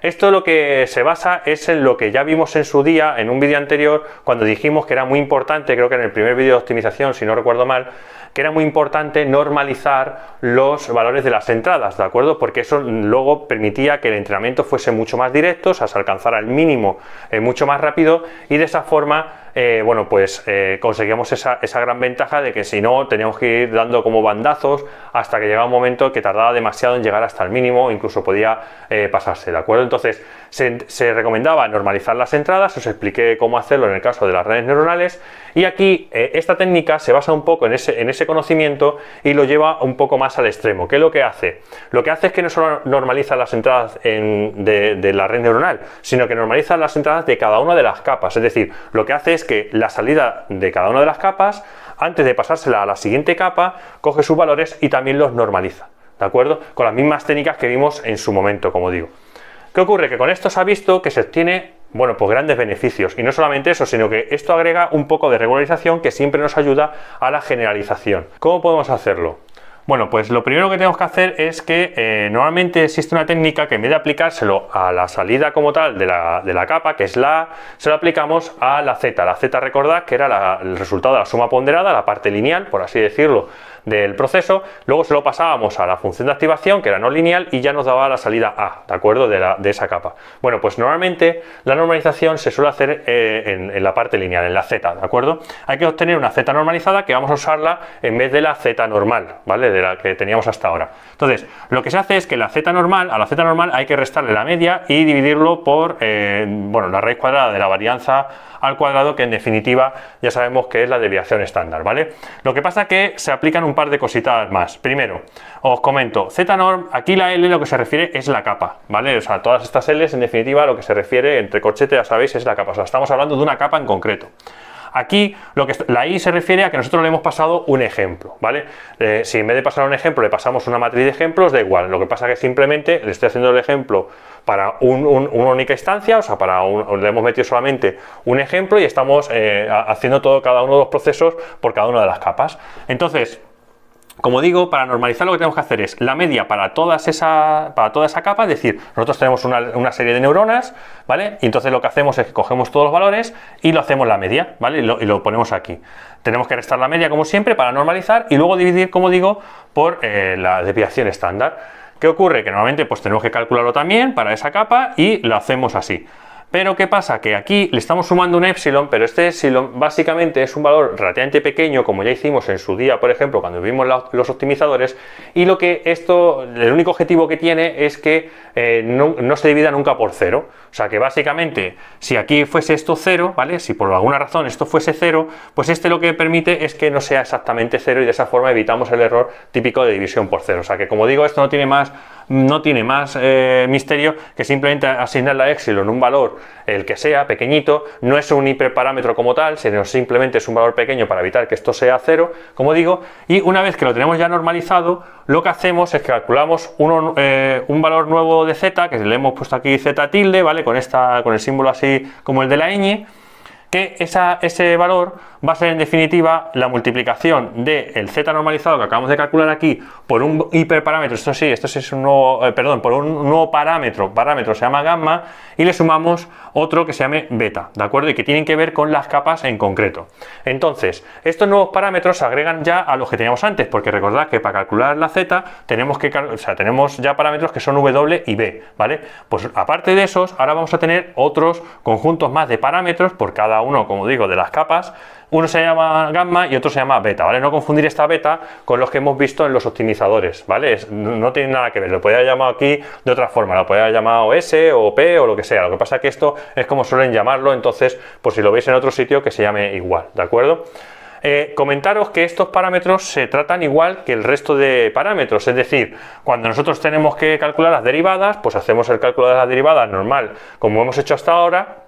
Esto lo que se basa es en lo que ya vimos en su día, en un vídeo anterior, cuando dijimos que era muy importante, creo que en el primer vídeo de optimización, si no recuerdo mal, que era muy importante normalizar los valores de las entradas, ¿de acuerdo? Porque eso luego permitía que el entrenamiento fuese mucho más directo, o sea, se alcanzara el mínimo eh, mucho más rápido y de esa forma eh, bueno, pues conseguimos eh, conseguíamos esa, gran ventaja de que si no teníamos que ir dando como bandazos hasta que llegaba un momento que tardaba demasiado en llegar hasta el mínimo, incluso podía eh, pasarse, ¿de acuerdo? Entonces se, recomendaba normalizar las entradas, os expliqué cómo hacerlo en el caso de las redes neuronales y aquí esta técnica se basa un poco en ese, en ese conocimiento y lo lleva un poco más al extremo. ¿Qué es lo que hace? Lo que hace es que no solo normaliza las entradas de, de la red neuronal, sino que normaliza las entradas de cada una de las capas, es decir, lo que hace es que la salida de cada una de las capas, antes de pasársela a la siguiente capa, coge sus valores y también los normaliza. ¿De acuerdo? Con las mismas técnicas que vimos en su momento, como digo. ¿Qué ocurre? Que con esto se ha visto que se obtiene, bueno, pues grandes beneficios. Y no solamente eso, sino que esto agrega un poco de regularización que siempre nos ayuda a la generalización. ¿Cómo podemos hacerlo? Bueno, pues lo primero que tenemos que hacer es que eh, normalmente existe una técnica que en vez de aplicárselo a la salida como tal de la, capa, que es la se lo aplicamos a la Z. La Z recordad que era el resultado de la suma ponderada, la parte lineal, por así decirlo, del proceso, luego se lo pasábamos a la función de activación, que era no lineal, y ya nos daba la salida A, ¿de acuerdo? De, esa capa. Bueno, pues normalmente la normalización se suele hacer eh, en, la parte lineal, en la Z, ¿de acuerdo? Hay que obtener una Z normalizada que vamos a usarla en vez de la Z normal, ¿vale? De la que teníamos hasta ahora. Entonces, lo que se hace es que la Z normal, a la Z normal hay que restarle la media y dividirlo por, eh, bueno, la raíz cuadrada de la varianza al cuadrado, que en definitiva ya sabemos que es la desviación estándar, ¿vale? Lo que pasa que se aplican un par de cositas más. Primero, os comento, Z-norm, aquí la L lo que se refiere es la capa, ¿vale? O sea, todas estas Ls en definitiva lo que se refiere entre corchete, ya sabéis, es la capa. O sea, estamos hablando de una capa en concreto. Aquí lo que la i se refiere a que nosotros le hemos pasado un ejemplo, ¿vale? Eh, si en vez de pasar un ejemplo le pasamos una matriz de ejemplos, da igual. Lo que pasa es que simplemente le estoy haciendo el ejemplo para una única instancia, o sea, para le hemos metido solamente un ejemplo y estamos eh, haciendo todo cada uno de los procesos por cada una de las capas. Entonces, como digo, para normalizar lo que tenemos que hacer es la media para, todas esa, para toda esa capa, es decir, nosotros tenemos una, serie de neuronas, ¿vale? Y entonces lo que hacemos es que cogemos todos los valores y lo hacemos la media, ¿vale? Y lo, ponemos aquí. Tenemos que restar la media como siempre para normalizar y luego dividir, como digo, por eh, la desviación estándar. ¿Qué ocurre? Que normalmente pues tenemos que calcularlo también para esa capa y lo hacemos así. Pero ¿qué pasa? Que aquí le estamos sumando un epsilon, pero este epsilon básicamente es un valor relativamente pequeño, como ya hicimos en su día, por ejemplo, cuando vimos los optimizadores, y lo que esto, el único objetivo que tiene es que eh, no, se divida nunca por cero. O sea que básicamente, si aquí fuese esto cero, ¿vale? Si por alguna razón esto fuese cero, pues este lo que permite es que no sea exactamente cero y de esa forma evitamos el error típico de división por cero. O sea que como digo, esto no tiene más, no tiene más eh, misterio que simplemente asignarle a epsilon un valor el que sea, pequeñito, no es un hiperparámetro como tal, sino simplemente es un valor pequeño para evitar que esto sea cero, como digo, y una vez que lo tenemos ya normalizado, lo que hacemos es que calculamos eh, un valor nuevo de z, que le hemos puesto aquí z tilde, ¿vale? Con, esta, con el símbolo así como el de la ñ, que ese valor va a ser en definitiva la multiplicación del z normalizado que acabamos de calcular aquí por un hiperparámetro, esto sí, esto es un nuevo, eh, perdón, por un nuevo parámetro, parámetro se llama gamma, y le sumamos otro que se llame beta, ¿de acuerdo? Y que tienen que ver con las capas en concreto. Entonces, estos nuevos parámetros se agregan ya a los que teníamos antes, porque recordad que para calcular la z tenemos que, o tenemos ya parámetros que son w y b, ¿vale? Pues aparte de esos, ahora vamos a tener otros conjuntos más de parámetros por cada uno, como digo, de las capas uno se llama gamma y otro se llama beta, ¿vale? No confundir esta beta con los que hemos visto en los optimizadores, ¿vale? no tiene nada que ver, lo podría llamar aquí de otra forma, lo podría haber llamado S o P o lo que sea, lo que pasa es que esto es como suelen llamarlo, entonces, por si lo veis en otro sitio, que se llame igual, ¿de acuerdo? Eh, comentaros que estos parámetros se tratan igual que el resto de parámetros, es decir, cuando nosotros tenemos que calcular las derivadas, pues hacemos el cálculo de las derivadas normal, como hemos hecho hasta ahora,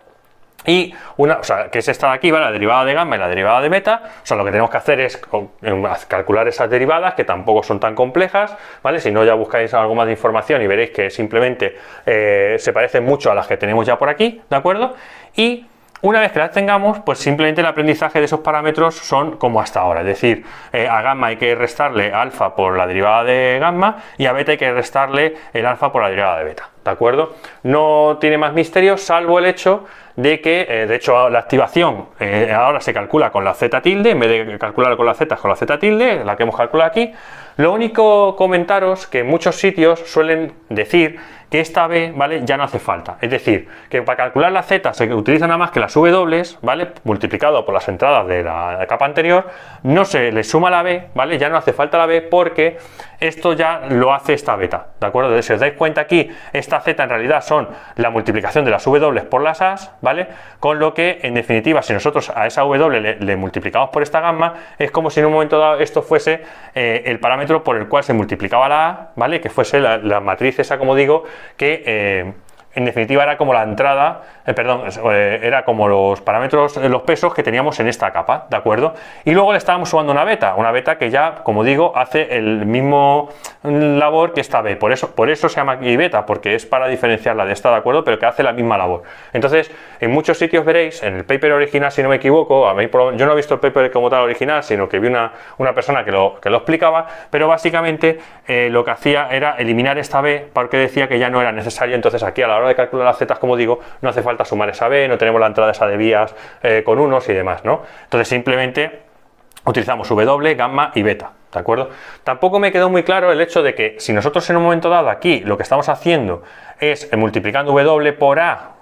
y una, o sea, que es esta de aquí, ¿vale? la derivada de gamma y la derivada de beta. O sea, lo que tenemos que hacer es em, calcular esas derivadas, que tampoco son tan complejas, ¿vale? Si no, ya buscáis algo más de información y veréis que simplemente eh, se parecen mucho a las que tenemos ya por aquí, ¿de acuerdo? Y una vez que las tengamos, pues simplemente el aprendizaje de esos parámetros son como hasta ahora, es decir, eh, a gamma hay que restarle alfa por la derivada de gamma y a beta hay que restarle el alfa por la derivada de beta. ¿de acuerdo? No tiene más misterio, salvo el hecho de que, eh, de hecho, la activación eh, ahora se calcula con la Z tilde, en vez de calcular con la Z, con la Z tilde, la que hemos calculado aquí, lo único comentaros que muchos sitios suelen decir que esta B, ¿vale? Ya no hace falta. Es decir, que para calcular la Z se utiliza nada más que las W, ¿vale? Multiplicado por las entradas de la capa anterior, no se le suma la B, ¿vale? Ya no hace falta la B porque esto ya lo hace esta beta, ¿de acuerdo? Si os dais cuenta aquí, esta Z en realidad son la multiplicación de las W por las As, ¿vale? Con lo que, en definitiva, si nosotros a esa W le, multiplicamos por esta gamma, es como si en un momento dado esto fuese eh, el parámetro por el cual se multiplicaba la A, ¿vale? Que fuese la, matriz esa, como digo, que... Eh, en definitiva era como la entrada, eh, perdón, eh, era como los parámetros, eh, los pesos que teníamos en esta capa, ¿de acuerdo? Y luego le estábamos sumando una beta, una beta que ya, como digo, hace el mismo labor que esta B, por eso, por eso se llama aquí beta, porque es para diferenciarla de esta, ¿de acuerdo? Pero que hace la misma labor. Entonces, en muchos sitios veréis, en el paper original, si no me equivoco, a yo no he visto el paper como tal original, sino que vi una, una persona que lo, que lo explicaba, pero básicamente lo que hacía era eliminar esta B porque decía que ya no era necesario, entonces aquí a la hora de calcular las zetas, como digo, no hace falta sumar esa B, no tenemos la entrada esa de vías eh, con unos y demás, ¿no? Entonces simplemente utilizamos W, gamma y beta. ¿De acuerdo? Tampoco me quedó muy claro el hecho de que si nosotros en un momento dado aquí lo que estamos haciendo es multiplicando W por A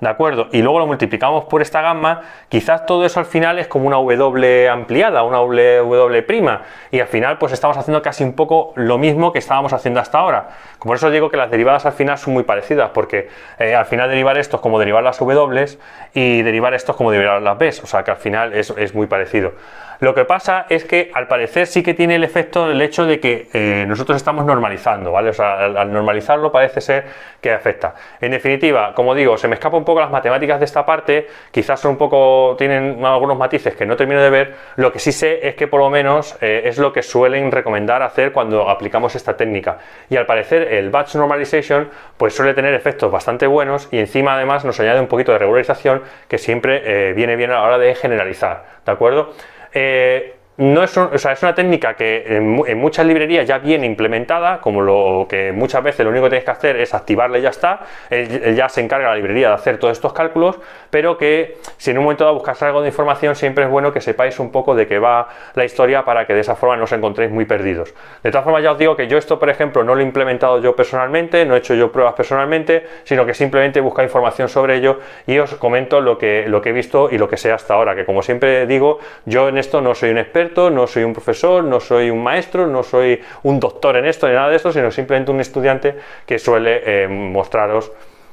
¿de acuerdo? Y luego lo multiplicamos por esta gamma, quizás todo eso al final es como una W ampliada, una W prima, y al final pues estamos haciendo casi un poco lo mismo que estábamos haciendo hasta ahora. Por eso digo que las derivadas al final son muy parecidas, porque eh, al final derivar esto es como derivar las W y derivar esto es como derivar las B, o sea que al final es muy parecido. Lo que pasa es que al parecer sí que tiene el efecto el hecho de que eh, nosotros estamos normalizando, ¿vale? O sea, al, normalizarlo parece ser que afecta. En definitiva, como digo, se me escapa un poco las matemáticas de esta parte, quizás son un poco, tienen algunos matices que no termino de ver. Lo que sí sé es que por lo menos eh, es lo que suelen recomendar hacer cuando aplicamos esta técnica. Y al parecer el batch normalization pues suele tener efectos bastante buenos y encima además nos añade un poquito de regularización que siempre eh, viene bien a la hora de generalizar, ¿de acuerdo? Eh, no es, o es una técnica que en, muchas librerías ya viene implementada, como lo que muchas veces lo único que tienes que hacer es activarla y ya está. Él, ya se encarga la librería de hacer todos estos cálculos, pero que si en un momento dado buscas algo de información, siempre es bueno que sepáis un poco de qué va la historia para que de esa forma no os encontréis muy perdidos. De todas formas, ya os digo que yo esto, por ejemplo, no lo he implementado yo personalmente, no he hecho yo pruebas personalmente, sino que simplemente busca información sobre ello y os comento lo que, lo que he visto y lo que sé hasta ahora, que como siempre digo, yo en esto no soy un experto no soy un profesor, no soy un maestro, no soy un doctor en esto, ni nada de esto, sino simplemente un estudiante que suele eh, mostraros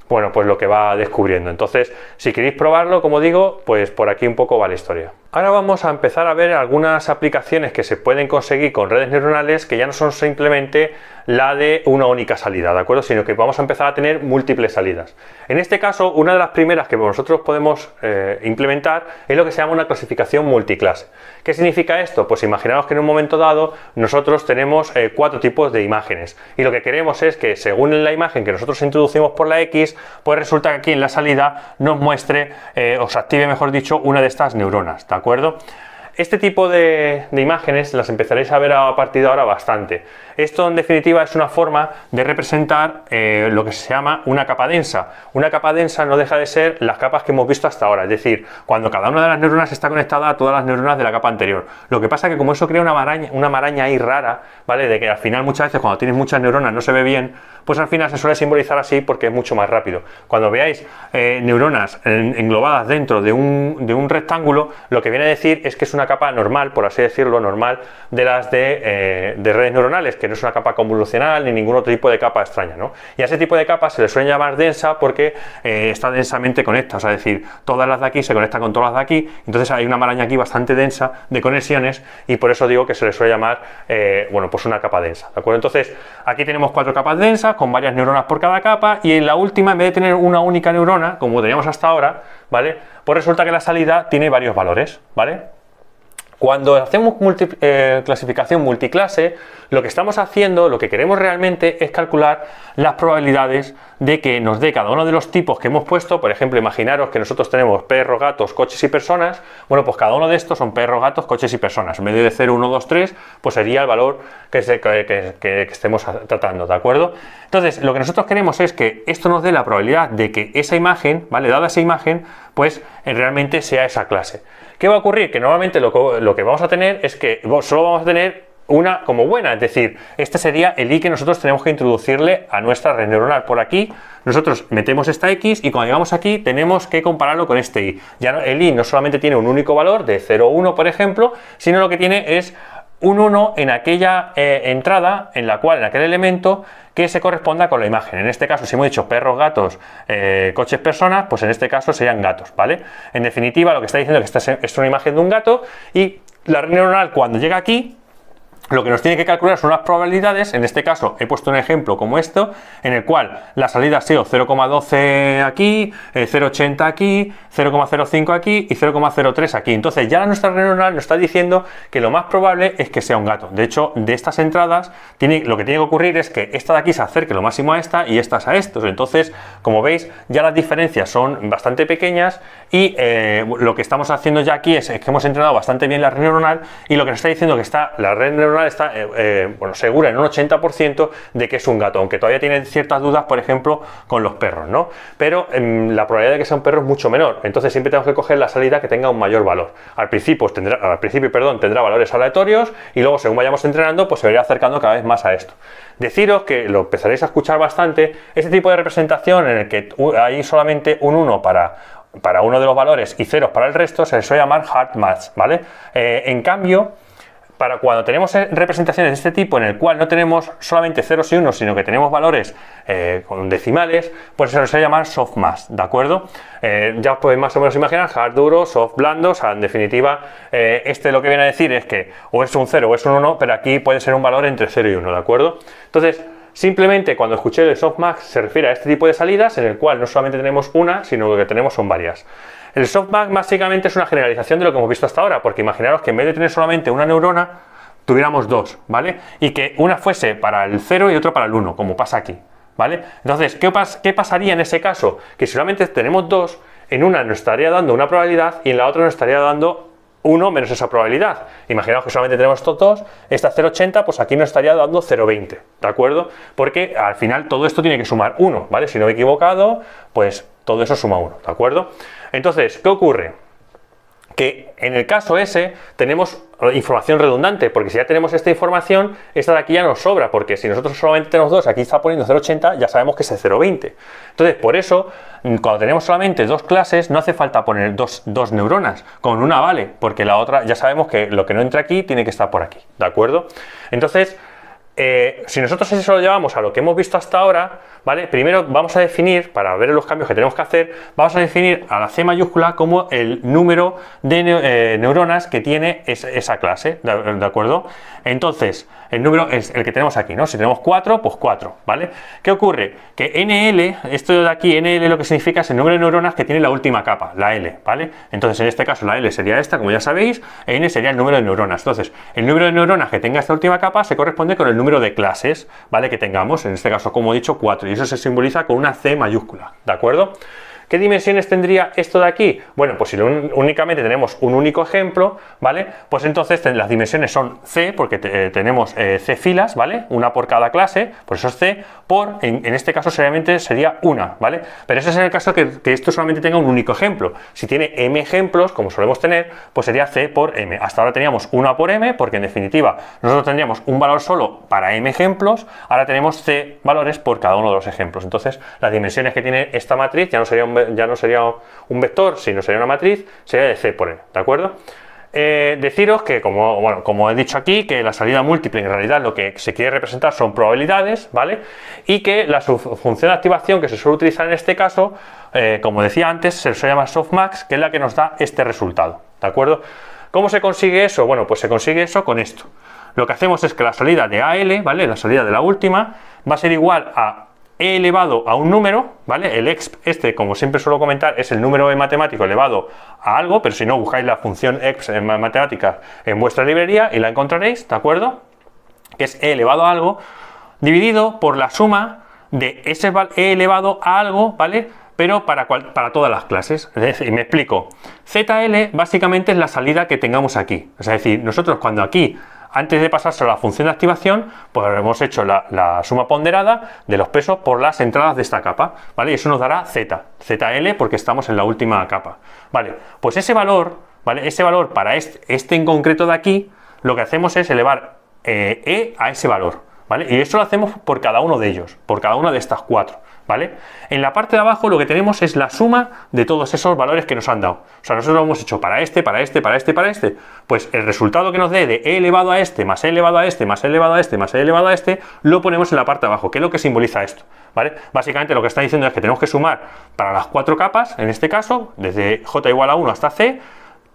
bueno, pues lo que va descubriendo. Entonces, si queréis probarlo, como digo, pues por aquí un poco va la historia. Ahora vamos a empezar a ver algunas aplicaciones que se pueden conseguir con redes neuronales que ya no son simplemente la de una única salida, ¿de acuerdo? Sino que vamos a empezar a tener múltiples salidas. En este caso, una de las primeras que nosotros podemos eh, implementar es lo que se llama una clasificación multiclase. ¿Qué significa esto? Pues imaginaos que en un momento dado nosotros tenemos eh, cuatro tipos de imágenes y lo que queremos es que según la imagen que nosotros introducimos por la X, pues resulta que aquí en la salida nos muestre, eh, o active mejor dicho, una de estas neuronas, ¿de acuerdo? Este tipo de, de, imágenes las empezaréis a ver a partir de ahora bastante. Esto en definitiva es una forma de representar eh, lo que se llama una capa densa. Una capa densa no deja de ser las capas que hemos visto hasta ahora, es decir, cuando cada una de las neuronas está conectada a todas las neuronas de la capa anterior. Lo que pasa es que como eso crea una maraña, una maraña ahí rara, ¿vale? De que al final muchas veces cuando tienes muchas neuronas no se ve bien, pues al final se suele simbolizar así porque es mucho más rápido. Cuando veáis eh, neuronas englobadas dentro de un, rectángulo, lo que viene a decir es que es una capa normal, por así decirlo, normal de las de eh, redes neuronales, que no es una capa convolucional ni ningún otro tipo de capa extraña. ¿no? Y a ese tipo de capas se le suele llamar densa porque eh, está densamente conectada, o es decir, todas las de aquí se conectan con todas las de aquí, entonces hay una maraña aquí bastante densa de conexiones y por eso digo que se le suele llamar, eh, bueno, pues una capa densa, ¿de acuerdo? Entonces, aquí tenemos cuatro capas densas con varias neuronas por cada capa y en la última, en vez de tener una única neurona, como teníamos hasta ahora, ¿vale? Pues resulta que la salida tiene varios valores, ¿vale? Cuando hacemos eh, clasificación multiclase, lo que estamos haciendo, lo que queremos realmente es calcular las probabilidades de que nos dé cada uno de los tipos que hemos puesto. Por ejemplo, imaginaros que nosotros tenemos perros, gatos, coches y personas. Bueno, pues cada uno de estos son perros, gatos, coches y personas. En medio de 0, 1, 2, 3, pues sería el valor que, que estemos tratando, ¿de acuerdo? Entonces, lo que nosotros queremos es que esto nos dé la probabilidad de que esa imagen, ¿vale? Dada esa imagen, pues eh, realmente sea esa clase. ¿Qué va a ocurrir? Que normalmente lo que, vamos a tener es que solo vamos a tener una como buena, es decir, este sería el i que nosotros tenemos que introducirle a nuestra red neuronal. Por aquí nosotros metemos esta x y cuando llegamos aquí tenemos que compararlo con este i. Ya el i no solamente tiene un único valor de 0,1 por ejemplo, sino lo que tiene es un 1 en aquella eh, entrada en la cual, en aquel elemento que se corresponda con la imagen. En este caso, si hemos dicho perros, gatos, eh, coches, personas, pues en este caso serían gatos, ¿vale? En definitiva, lo que está diciendo es que esta es una imagen de un gato y la red neuronal cuando llega aquí lo que nos tiene que calcular son las probabilidades, en este caso he puesto un ejemplo como esto, en el cual la salida ha sido 0,12 aquí, 0,80 eh, aquí, 0,05 aquí y 0,03 aquí. Entonces ya nuestra red neuronal nos está diciendo que lo más probable es que sea un gato. De hecho, de estas entradas, tiene, lo que tiene que ocurrir es que esta de aquí se acerque lo máximo a esta y estas a estos. Entonces, como veis, ya las diferencias son bastante pequeñas y eh, lo que estamos haciendo ya aquí es, es que hemos entrenado bastante bien la red neuronal y lo que nos está diciendo que está la red neuronal está eh, eh, bueno, segura en un 80% de que es un gato, aunque todavía tienen ciertas dudas, por ejemplo, con los perros, ¿no? Pero em, la probabilidad de que sea un perro es mucho menor, entonces siempre tenemos que coger la salida que tenga un mayor valor. Al principio pues, tendrá, al principio, perdón, tendrá valores aleatorios y luego según vayamos entrenando, pues se irá acercando cada vez más a esto. Deciros que lo empezaréis a escuchar bastante, este tipo de representación en el que hay solamente un 1 para uno de los valores y ceros para el resto, se les suele llamar hard match, ¿vale? Eh, en cambio, para cuando tenemos eh, representaciones de este tipo en el cual no tenemos solamente ceros y unos, sino que tenemos valores eh, con decimales, pues se nos va a llamar softmax, ¿de acuerdo? Eh, ya os podéis más o menos imaginar, hard duro, soft blandos o en definitiva, este lo que viene a decir es que o es un 0 o es un 1, pero aquí puede ser un valor entre 0 y 1, ¿de acuerdo? Entonces, Simplemente cuando escuché el softmax se refiere a este tipo de salidas en el cual no solamente tenemos una, sino lo que tenemos son varias. El softmax básicamente es una generalización de lo que hemos visto hasta ahora, porque imaginaros que en vez de tener solamente una neurona, tuviéramos dos, ¿vale? Y que una fuese para el 0 y otra para el 1, como pasa aquí, ¿vale? Entonces, ¿qué, ¿qué pasaría en ese caso? Que si solamente tenemos dos, en una nos estaría dando una probabilidad y en la otra nos estaría dando 1 menos esa probabilidad. Imaginaos que solamente tenemos estos dos, esta 0,80, pues aquí nos estaría dando 0,20, ¿de acuerdo? Porque al final todo esto tiene que sumar 1, ¿vale? Si no me he equivocado, pues todo eso suma 1, ¿de acuerdo? Entonces, ¿qué ocurre? que en el caso ese tenemos eh, información redundante, porque si ya tenemos esta información, esta de aquí ya nos sobra, porque si nosotros solamente tenemos dos, aquí está poniendo 0,80, ya sabemos que es 0,20. Entonces, por eso, mm, cuando tenemos solamente dos clases, no hace falta poner dos, neuronas, con una vale, porque la otra ya sabemos que lo que no entra aquí tiene que estar por aquí, ¿de acuerdo? Entonces, eh, si nosotros eso lo llevamos a lo que hemos visto hasta ahora, ¿vale? Primero vamos a definir, para ver los cambios que tenemos que hacer, vamos a definir a la C mayúscula como el número de eh, neuronas que tiene esa clase, ¿de, acuerdo? Entonces, el número es el que tenemos aquí, ¿no? Si tenemos 4, pues 4, ¿vale? ¿Qué ocurre? Que NL, esto de aquí, NL lo que significa es el número de neuronas que tiene la última capa, la L, ¿vale? Entonces, en este caso, la L sería esta, como ya sabéis, y N sería el número de neuronas. Entonces, el número de neuronas que tenga esta última capa se corresponde con el número de clases, ¿vale? Que tengamos, en este caso, como he dicho, 4, y eso se simboliza con una C mayúscula, ¿de acuerdo? ¿Qué dimensiones tendría esto de aquí? Bueno, pues si únicamente tenemos un único ejemplo, ¿vale? Pues entonces las dimensiones son C, porque eh, tenemos eh, C filas, ¿vale? Una por cada clase, por pues eso es C, por, en, este caso seriamente sería una, ¿vale? Pero ese es en el caso que, que, esto solamente tenga un único ejemplo. Si tiene M ejemplos, como solemos tener, pues sería C por M. Hasta ahora teníamos una por M, porque en definitiva nosotros tendríamos un valor solo para M ejemplos, ahora tenemos C valores por cada uno de los ejemplos. Entonces las dimensiones que tiene esta matriz ya no serían ya no sería un vector, sino sería una matriz, sería de C por E, ¿de acuerdo? Eh, deciros que, como, como he dicho aquí, que la salida múltiple en realidad lo que se quiere representar son probabilidades, ¿vale? Y que la función de activación que se suele utilizar en este caso, eh, como decía antes, se llama softmax, que es la que nos da este resultado, ¿de acuerdo? ¿Cómo se consigue eso? Bueno, pues se consigue eso con esto. Lo que hacemos es que la salida de AL, ¿vale? La salida de la última, va a ser igual a elevado a un número, ¿vale? El exp, este, como siempre suelo comentar, es el número de matemático elevado a algo, pero si no, buscáis la función exp en matemática en vuestra librería y la encontraréis, ¿de acuerdo? Que es e elevado a algo, dividido por la suma de ese e elevado a algo, ¿vale? Pero para, cual, para todas las clases. Es decir, me explico. ZL básicamente es la salida que tengamos aquí. Es decir, nosotros cuando aquí antes de pasarse a la función de activación, pues hemos hecho la, suma ponderada de los pesos por las entradas de esta capa, ¿vale? Y eso nos dará Z, ZL porque estamos en la última capa, ¿vale? Pues ese valor, ¿vale? Ese valor para este, en concreto de aquí, lo que hacemos es elevar eh, E a ese valor, ¿vale? Y eso lo hacemos por cada uno de ellos, por cada una de estas cuatro. ¿vale? En la parte de abajo lo que tenemos es la suma de todos esos valores que nos han dado. O sea, nosotros lo hemos hecho para este, para este, para este, para este. Pues el resultado que nos dé de e elevado a este, más e elevado a este, más e elevado a este, más e elevado a este, lo ponemos en la parte de abajo, que es lo que simboliza esto, ¿vale? Básicamente lo que está diciendo es que tenemos que sumar para las cuatro capas, en este caso, desde j igual a 1 hasta c,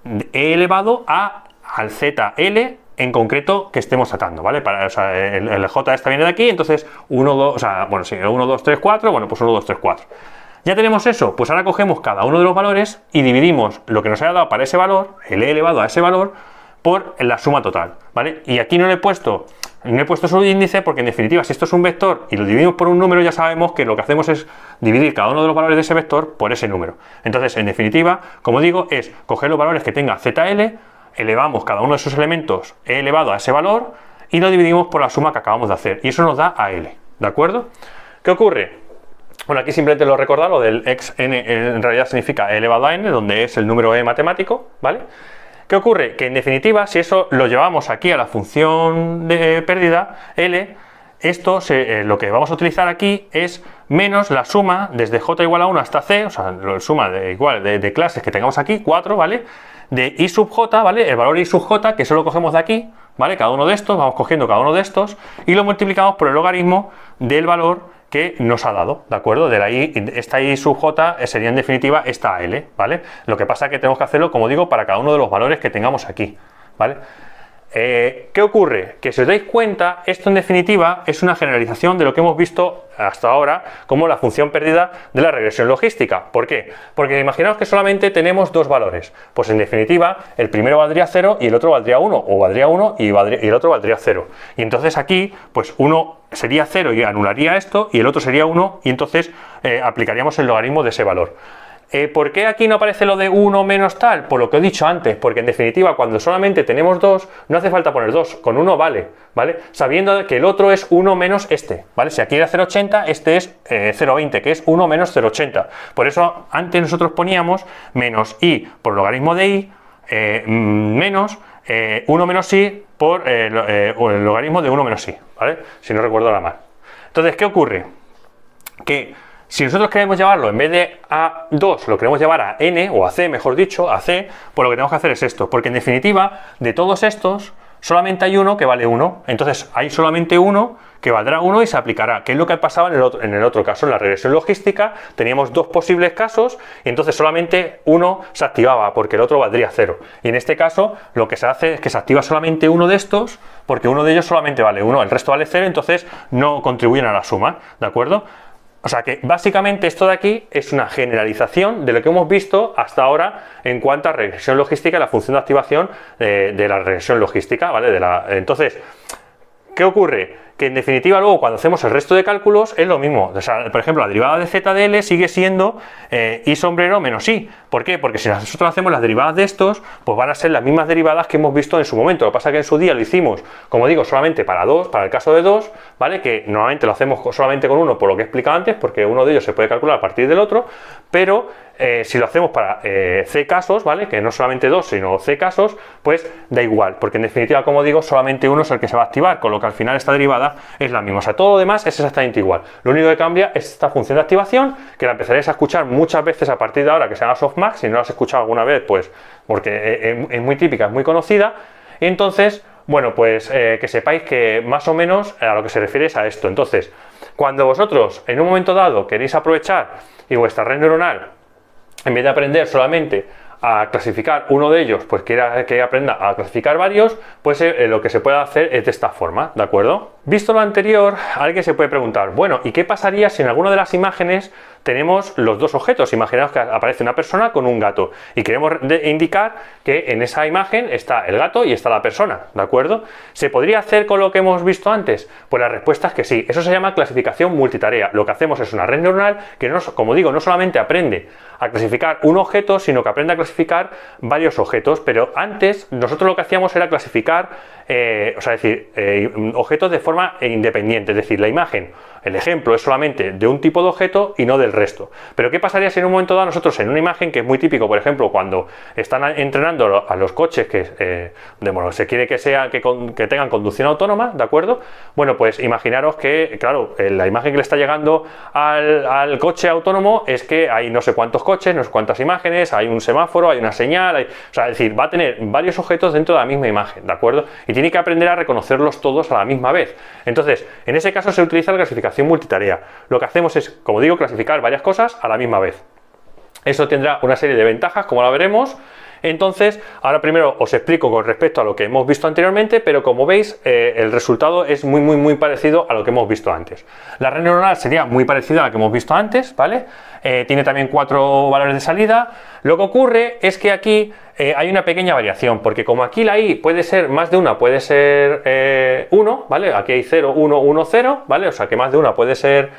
e elevado a al zl en concreto que estemos tratando, ¿vale? Para, o sea, el, J esta viene de aquí, entonces 1, 2, o sea, bueno, sí, 1, 2, 3, 4, bueno, pues 1, 2, 3, 4. Ya tenemos eso, pues ahora cogemos cada uno de los valores y dividimos lo que nos haya dado para ese valor, el e elevado a ese valor, por la suma total, ¿vale? Y aquí no le he puesto, no he puesto su índice porque en definitiva si esto es un vector y lo dividimos por un número ya sabemos que lo que hacemos es dividir cada uno de los valores de ese vector por ese número. Entonces, en definitiva, como digo, es coger los valores que tenga ZL elevamos cada uno de esos elementos e elevado a ese valor y lo dividimos por la suma que acabamos de hacer. Y eso nos da a L, ¿de acuerdo? ¿Qué ocurre? Bueno, aquí simplemente lo recordar, lo del xn en realidad significa e elevado a n, donde es el número e matemático, ¿vale? ¿Qué ocurre? Que en definitiva, si eso lo llevamos aquí a la función de pérdida, L, esto eh, lo que vamos a utilizar aquí es menos la suma desde j igual a 1 hasta c, o sea, la suma de, igual de, de clases que tengamos aquí, 4, ¿vale? de i sub j, ¿vale? El valor i sub j, que solo cogemos de aquí, ¿vale? Cada uno de estos, vamos cogiendo cada uno de estos y lo multiplicamos por el logaritmo del valor que nos ha dado, ¿de acuerdo? De la i, esta i sub j sería en definitiva esta l, ¿vale? Lo que pasa es que tenemos que hacerlo, como digo, para cada uno de los valores que tengamos aquí, ¿vale? Eh, ¿Qué ocurre? Que si os dais cuenta, esto en definitiva es una generalización de lo que hemos visto hasta ahora como la función perdida de la regresión logística. ¿Por qué? Porque imaginaos que solamente tenemos dos valores. Pues en definitiva, el primero valdría 0 y el otro valdría 1, o valdría 1 y, el otro valdría 0. Y entonces aquí, pues uno sería 0 y anularía esto, y el otro sería 1 y entonces eh, aplicaríamos el logaritmo de ese valor. Eh, ¿Por qué aquí no aparece lo de 1 menos tal? Por pues lo que he dicho antes, porque en definitiva cuando solamente tenemos 2, no hace falta poner 2, con 1 vale, ¿vale? Sabiendo que el otro es 1 menos este, ¿vale? Si aquí era 0,80, este es 0,20, eh, que es 1 menos 0,80. Por eso antes nosotros poníamos menos i por logaritmo de i eh, mm, menos 1 menos i por el logaritmo de 1 menos i, ¿vale? Si no recuerdo la mal. Entonces, ¿qué ocurre? Que si nosotros queremos llevarlo en vez de a 2, lo queremos llevar a n o a c, mejor dicho, a c, pues lo que tenemos que hacer es esto, porque en definitiva, de todos estos, solamente hay uno que vale 1. Entonces hay solamente uno que valdrá 1 y se aplicará, que es lo que pasaba en el, otro, en el otro caso, en la regresión logística, teníamos dos posibles casos y entonces solamente uno se activaba porque el otro valdría 0. Y en este caso lo que se hace es que se activa solamente uno de estos porque uno de ellos solamente vale 1, el resto vale 0, entonces no contribuyen a la suma, ¿de acuerdo? O sea que básicamente esto de aquí es una generalización de lo que hemos visto hasta ahora en cuanto a regresión logística la función de activación de, de la regresión logística, ¿vale? De la, entonces, ¿Qué ocurre? Que en definitiva luego cuando hacemos el resto de cálculos es lo mismo. por ejemplo, la derivada de ZDL sigue siendo eh, i sombrero menos i. ¿Por qué? Porque si nosotros hacemos las derivadas de estos, pues van a ser las mismas derivadas que hemos visto en su momento. Lo que pasa es que en su día lo hicimos, como digo, solamente para dos, para el caso de dos, ¿vale? Que normalmente lo hacemos solamente con uno por lo que he explicado antes, porque uno de ellos se puede calcular a partir del otro, pero eh, si lo hacemos para eh, C casos, ¿vale? Que no solamente dos, sino C casos, pues da igual, porque en definitiva, como digo, solamente uno es el que se va a activar, con lo que al final esta derivada es la misma. O sea, todo lo demás es exactamente igual. Lo único que cambia es esta función de activación, que la empezaréis a escuchar muchas veces a partir de ahora, que se llama softmax, si no la has escuchado alguna vez, pues porque e, e, es, muy típica, es muy conocida. Y entonces, bueno, pues eh, que sepáis que más o menos a lo que se refiere es a esto. Entonces, cuando vosotros en un momento dado queréis aprovechar y vuestra red neuronal en vez de aprender solamente a clasificar uno de ellos, pues que, que aprenda a clasificar varios, pues eh, lo que se puede hacer es de esta forma, ¿de acuerdo? Visto lo anterior, alguien se puede preguntar, bueno, ¿y qué pasaría si en alguna de las imágenes tenemos los dos objetos? Imaginaos que aparece una persona con un gato y queremos indicar que en esa imagen está el gato y está la persona, ¿de acuerdo? ¿Se podría hacer con lo que hemos visto antes? Pues la respuesta es que sí. Eso se llama clasificación multitarea. Lo que hacemos es una red neuronal que, no, como digo, no solamente aprende a clasificar un objeto, sino que aprende a clasificar varios objetos. Pero antes, nosotros lo que hacíamos era clasificar, eh, o sea, decir, eh, objetos de forma forma eh, independiente, es decir, la imagen el ejemplo es solamente de un tipo de objeto y no del resto. Pero ¿qué pasaría si en un momento dado nosotros en una imagen, que es muy típico, por ejemplo, cuando están entrenando a los coches que eh, se quiere que, sea, que, tengan conducción autónoma, ¿de acuerdo? Bueno, pues imaginaros que, claro, eh, la imagen que le está llegando al, coche autónomo es que hay no sé cuántos coches, no sé cuántas imágenes, hay un semáforo, hay una señal, o sea, es decir, va a tener varios objetos dentro de la misma imagen, ¿de acuerdo? Y tiene que aprender a reconocerlos todos a la misma vez. Entonces, en ese caso se utiliza la clasificación multitarea. Lo que hacemos es, como digo, clasificar varias cosas a la misma vez. Eso tendrá una serie de ventajas, como la veremos, entonces, ahora primero os explico con respecto a lo que hemos visto anteriormente, pero como veis, eh, el resultado es muy, muy, muy parecido a lo que hemos visto antes. La red neuronal sería muy parecida a la que hemos visto antes, ¿vale? Eh, tiene también cuatro valores de salida. Lo que ocurre es que aquí eh, hay una pequeña variación, porque como aquí la i puede ser más de una, puede ser 1, ¿vale? Aquí hay 0, 1, 1, 0, ¿vale? O sea que más de una puede ser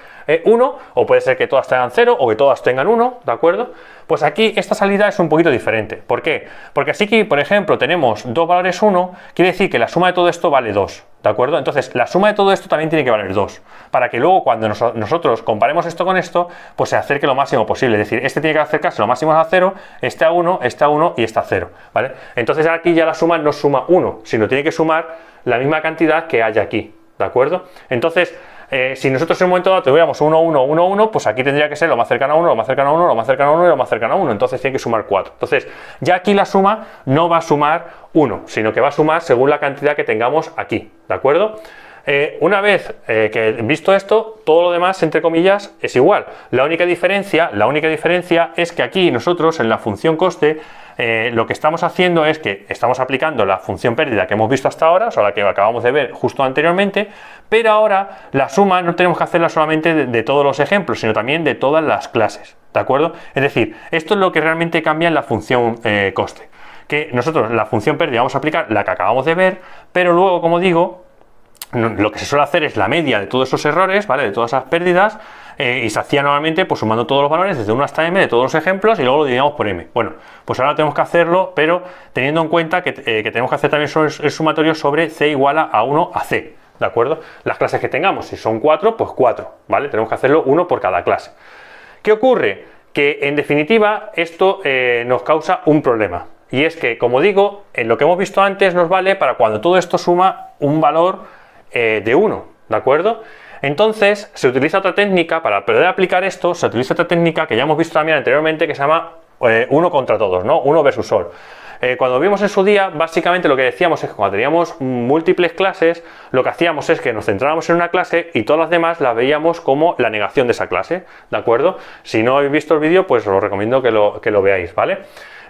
1, eh, o puede ser que todas tengan 0 o que todas tengan 1, ¿de acuerdo? Pues aquí esta salida es un poquito diferente. ¿Por qué? Porque así que, por ejemplo, tenemos dos valores 1, quiere decir que la suma de todo esto vale 2, ¿de acuerdo? Entonces, la suma de todo esto también tiene que valer 2, para que luego cuando nosotros comparemos esto con esto, pues se acerque lo máximo posible. Es decir, este tiene que acercarse lo máximo a 0, este a 1, este a 1 y este a 0, ¿vale? Entonces aquí ya la suma no suma 1, sino tiene que sumar la misma cantidad que hay aquí, ¿de acuerdo? Entonces, eh, si nosotros en un momento dado tuviéramos 1, 1, 1, 1, pues aquí tendría que ser lo más cercano a 1, lo más cercano a 1, lo más cercano a 1 y lo más cercano a 1. Entonces tiene que sumar 4. Entonces, ya aquí la suma no va a sumar 1, sino que va a sumar según la cantidad que tengamos aquí. ¿De acuerdo? Eh, una vez eh, que visto esto, todo lo demás, entre comillas, es igual. La única diferencia, la única diferencia es que aquí nosotros en la función coste, eh, lo que estamos haciendo es que estamos aplicando la función pérdida que hemos visto hasta ahora, o sea, la que acabamos de ver justo anteriormente, pero ahora la suma no tenemos que hacerla solamente de, todos los ejemplos, sino también de todas las clases, ¿de acuerdo? Es decir, esto es lo que realmente cambia en la función eh, coste. Que nosotros la función pérdida vamos a aplicar la que acabamos de ver, pero luego, como digo, lo que se suele hacer es la media de todos esos errores, ¿vale? De todas esas pérdidas, eh, y se hacía normalmente pues, sumando todos los valores desde 1 hasta m de todos los ejemplos y luego lo dividíamos por m. Bueno, pues ahora tenemos que hacerlo, pero teniendo en cuenta que, eh, tenemos que hacer también el sumatorio sobre c igual a 1 a c, ¿de acuerdo? Las clases que tengamos, si son 4, pues 4, ¿vale? Tenemos que hacerlo uno por cada clase. ¿Qué ocurre? Que en definitiva esto eh, nos causa un problema. Y es que, como digo, en lo que hemos visto antes nos vale para cuando todo esto suma un valor eh, de 1, ¿de acuerdo? Entonces se utiliza otra técnica, para poder aplicar esto, se utiliza otra técnica que ya hemos visto también anteriormente que se llama eh, uno contra todos, ¿no? Uno versus sol. Eh, cuando vimos en su día, básicamente lo que decíamos es que cuando teníamos múltiples clases, lo que hacíamos es que nos centrábamos en una clase y todas las demás las veíamos como la negación de esa clase, ¿de acuerdo? Si no habéis visto el vídeo, pues os recomiendo que lo, que lo veáis, ¿vale?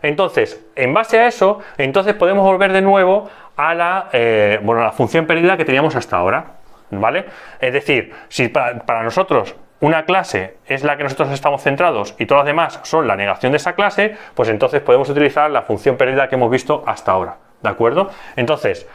Entonces, en base a eso, entonces podemos volver de nuevo a la, eh, la función perdida que teníamos hasta ahora. ¿Vale? Es decir, si para, nosotros una clase es la que nosotros estamos centrados y todas las demás son la negación de esa clase, pues entonces podemos utilizar la función pérdida que hemos visto hasta ahora. ¿De acuerdo? Entonces,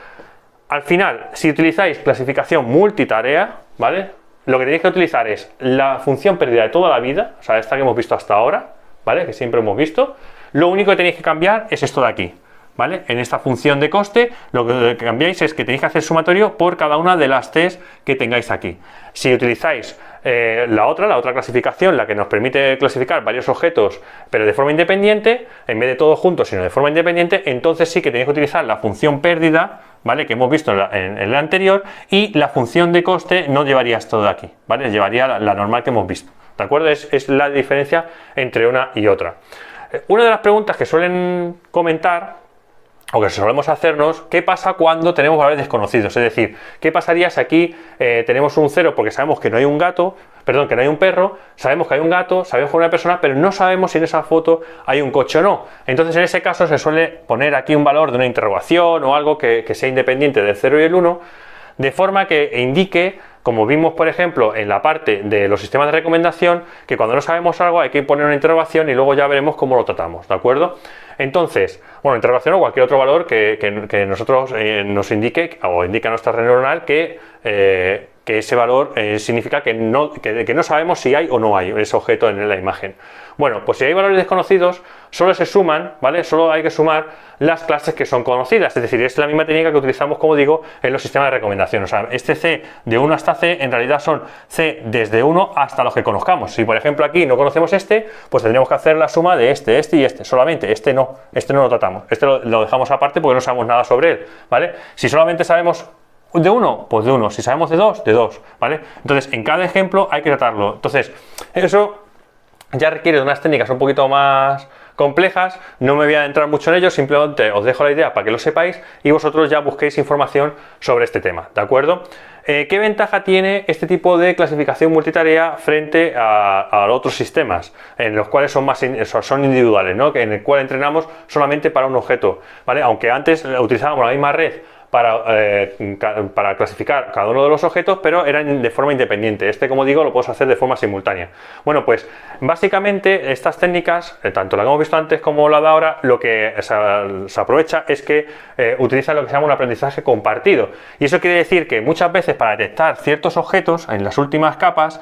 al final, si utilizáis clasificación multitarea, ¿vale? Lo que tenéis que utilizar es la función pérdida de toda la vida, o sea, esta que hemos visto hasta ahora, ¿vale? Que siempre hemos visto. Lo único que tenéis que cambiar es esto de aquí. ¿vale? En esta función de coste lo que cambiáis es que tenéis que hacer sumatorio por cada una de las T's que tengáis aquí. Si utilizáis eh, la otra, la otra clasificación, la que nos permite clasificar varios objetos, pero de forma independiente, en vez de todos juntos, sino de forma independiente, entonces sí que tenéis que utilizar la función pérdida, ¿vale? Que hemos visto en, la, anterior, y la función de coste no llevaría esto de aquí, ¿vale? Llevaría la, normal que hemos visto, ¿de acuerdo? Es, la diferencia entre una y otra. Eh, una de las preguntas que suelen comentar o que solemos hacernos, ¿qué pasa cuando tenemos valores desconocidos? Es decir, ¿qué pasaría si aquí eh, tenemos un 0 porque sabemos que no hay un gato, perdón, que no hay un perro, sabemos que hay un gato, sabemos que hay una persona, pero no sabemos si en esa foto hay un coche o no? Entonces, en ese caso se suele poner aquí un valor de una interrogación o algo que, que sea independiente del 0 y el 1, de forma que indique como vimos por ejemplo en la parte de los sistemas de recomendación, que cuando no sabemos algo hay que poner una interrogación y luego ya veremos cómo lo tratamos, ¿de acuerdo? Entonces, bueno, interrogación cualquier otro valor que, nosotros eh, nos indique o indica nuestra red neuronal eh, que, ese valor eh, significa que no, sabemos si hay o no hay ese objeto en la imagen. Bueno, pues si hay valores desconocidos, solo se suman, ¿vale? Solo hay que sumar las clases que son conocidas, es decir, es la misma técnica que utilizamos, como digo, en los sistemas de recomendación. O sea, este C de 1 hasta C en realidad son C desde 1 hasta los que conozcamos. Si por ejemplo aquí no conocemos este, pues tendremos que hacer la suma de este, este y este, solamente, este no, este no lo tratamos, este lo, dejamos aparte porque no sabemos nada sobre él, ¿vale? Si solamente sabemos ¿De uno? Pues de uno. Si sabemos de dos, de dos. ¿Vale? Entonces, en cada ejemplo hay que tratarlo. Entonces, eso ya requiere de unas técnicas un poquito más complejas, no me voy a entrar mucho en ello, simplemente os dejo la idea para que lo sepáis y vosotros ya busquéis información sobre este tema, ¿de acuerdo? Eh, ¿Qué ventaja tiene este tipo de clasificación multitarea frente a, otros sistemas, en los cuales son más son individuales, ¿no? en el cual entrenamos solamente para un objeto, ¿vale? Aunque antes utilizábamos la misma red eh, para, clasificar cada uno de los objetos, pero eran de forma independiente. Este, como digo, lo puedes hacer de forma simultánea. Bueno, pues básicamente estas técnicas, eh, tanto la que hemos visto antes como la de ahora, lo que se, aprovecha es que eh, utilizan lo que se llama un aprendizaje compartido. Y eso quiere decir que muchas veces para detectar ciertos objetos en las últimas capas,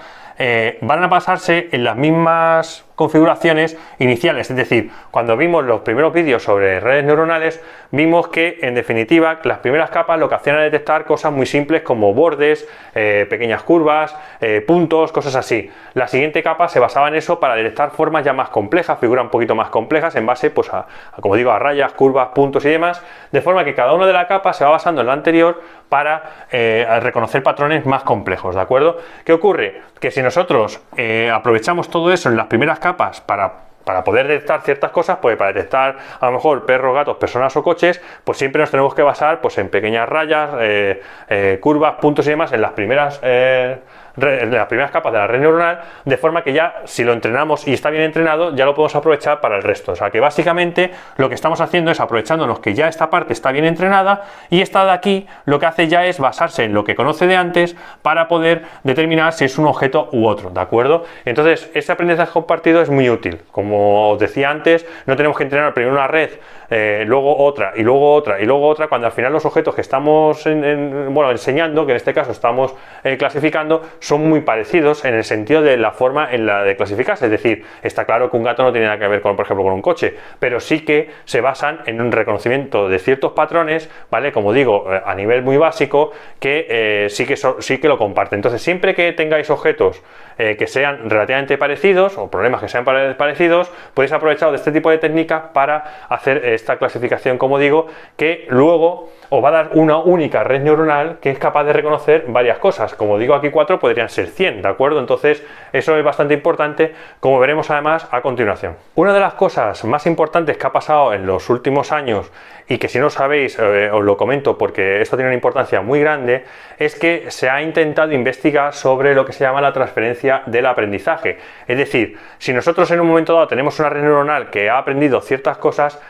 van a basarse en las mismas configuraciones iniciales. Es decir, cuando vimos los primeros vídeos sobre redes neuronales, vimos que en definitiva las primeras capas lo que hacían era detectar cosas muy simples como bordes, eh, pequeñas curvas, eh, puntos, cosas así. La siguiente capa se basaba en eso para detectar formas ya más complejas, figuras un poquito más complejas en base pues a, como digo, a rayas, curvas, puntos y demás, de forma que cada una de las capas se va basando en la anterior para eh, reconocer patrones más complejos, ¿de acuerdo? ¿Qué ocurre? Que si nosotros aprovechamos todo eso en las primeras capas para poder detectar ciertas cosas, pues para detectar a lo mejor perros, gatos, personas o coches, pues siempre nos tenemos que basar pues, en pequeñas rayas, eh, eh, curvas, puntos y demás, en las primeras eh, las primeras capas de la red neuronal, de forma que ya si lo entrenamos y está bien entrenado, ya lo podemos aprovechar para el resto. O sea que básicamente lo que estamos haciendo es aprovechándonos que ya esta parte está bien entrenada y esta de aquí lo que hace ya es basarse en lo que conoce de antes para poder determinar si es un objeto u otro, ¿de acuerdo? Entonces, este aprendizaje compartido es muy útil. Como os decía antes, no tenemos que entrenar primero una red, eh, luego otra y luego otra y luego otra, cuando al final los objetos que estamos bueno, enseñando, que en este caso estamos eh, clasificando, son muy parecidos en el sentido de la forma en la de clasificarse. Es decir, está claro que un gato no tiene nada que ver, con, por ejemplo, con un coche, pero sí que se basan en un reconocimiento de ciertos patrones, ¿vale? Como digo, eh, a nivel muy básico, que eh, sí, que sí que lo comparten. Entonces, siempre que tengáis objetos eh, que sean relativamente parecidos o problemas que sean parecidos, podéis aprovechar de este tipo de técnicas para hacer esta clasificación, como digo, que luego o va a dar una única red neuronal que es capaz de reconocer varias cosas. Como digo aquí cuatro, podrían ser 100, ¿de acuerdo? Entonces eso es bastante importante, como veremos además a continuación. Una de las cosas más importantes que ha pasado en los últimos años y que si no sabéis eh, os lo comento porque esto tiene una importancia muy grande, es que se ha intentado investigar sobre lo que se llama la transferencia del aprendizaje. Es decir, si nosotros en un momento dado tenemos una red neuronal que ha aprendido ciertas cosas,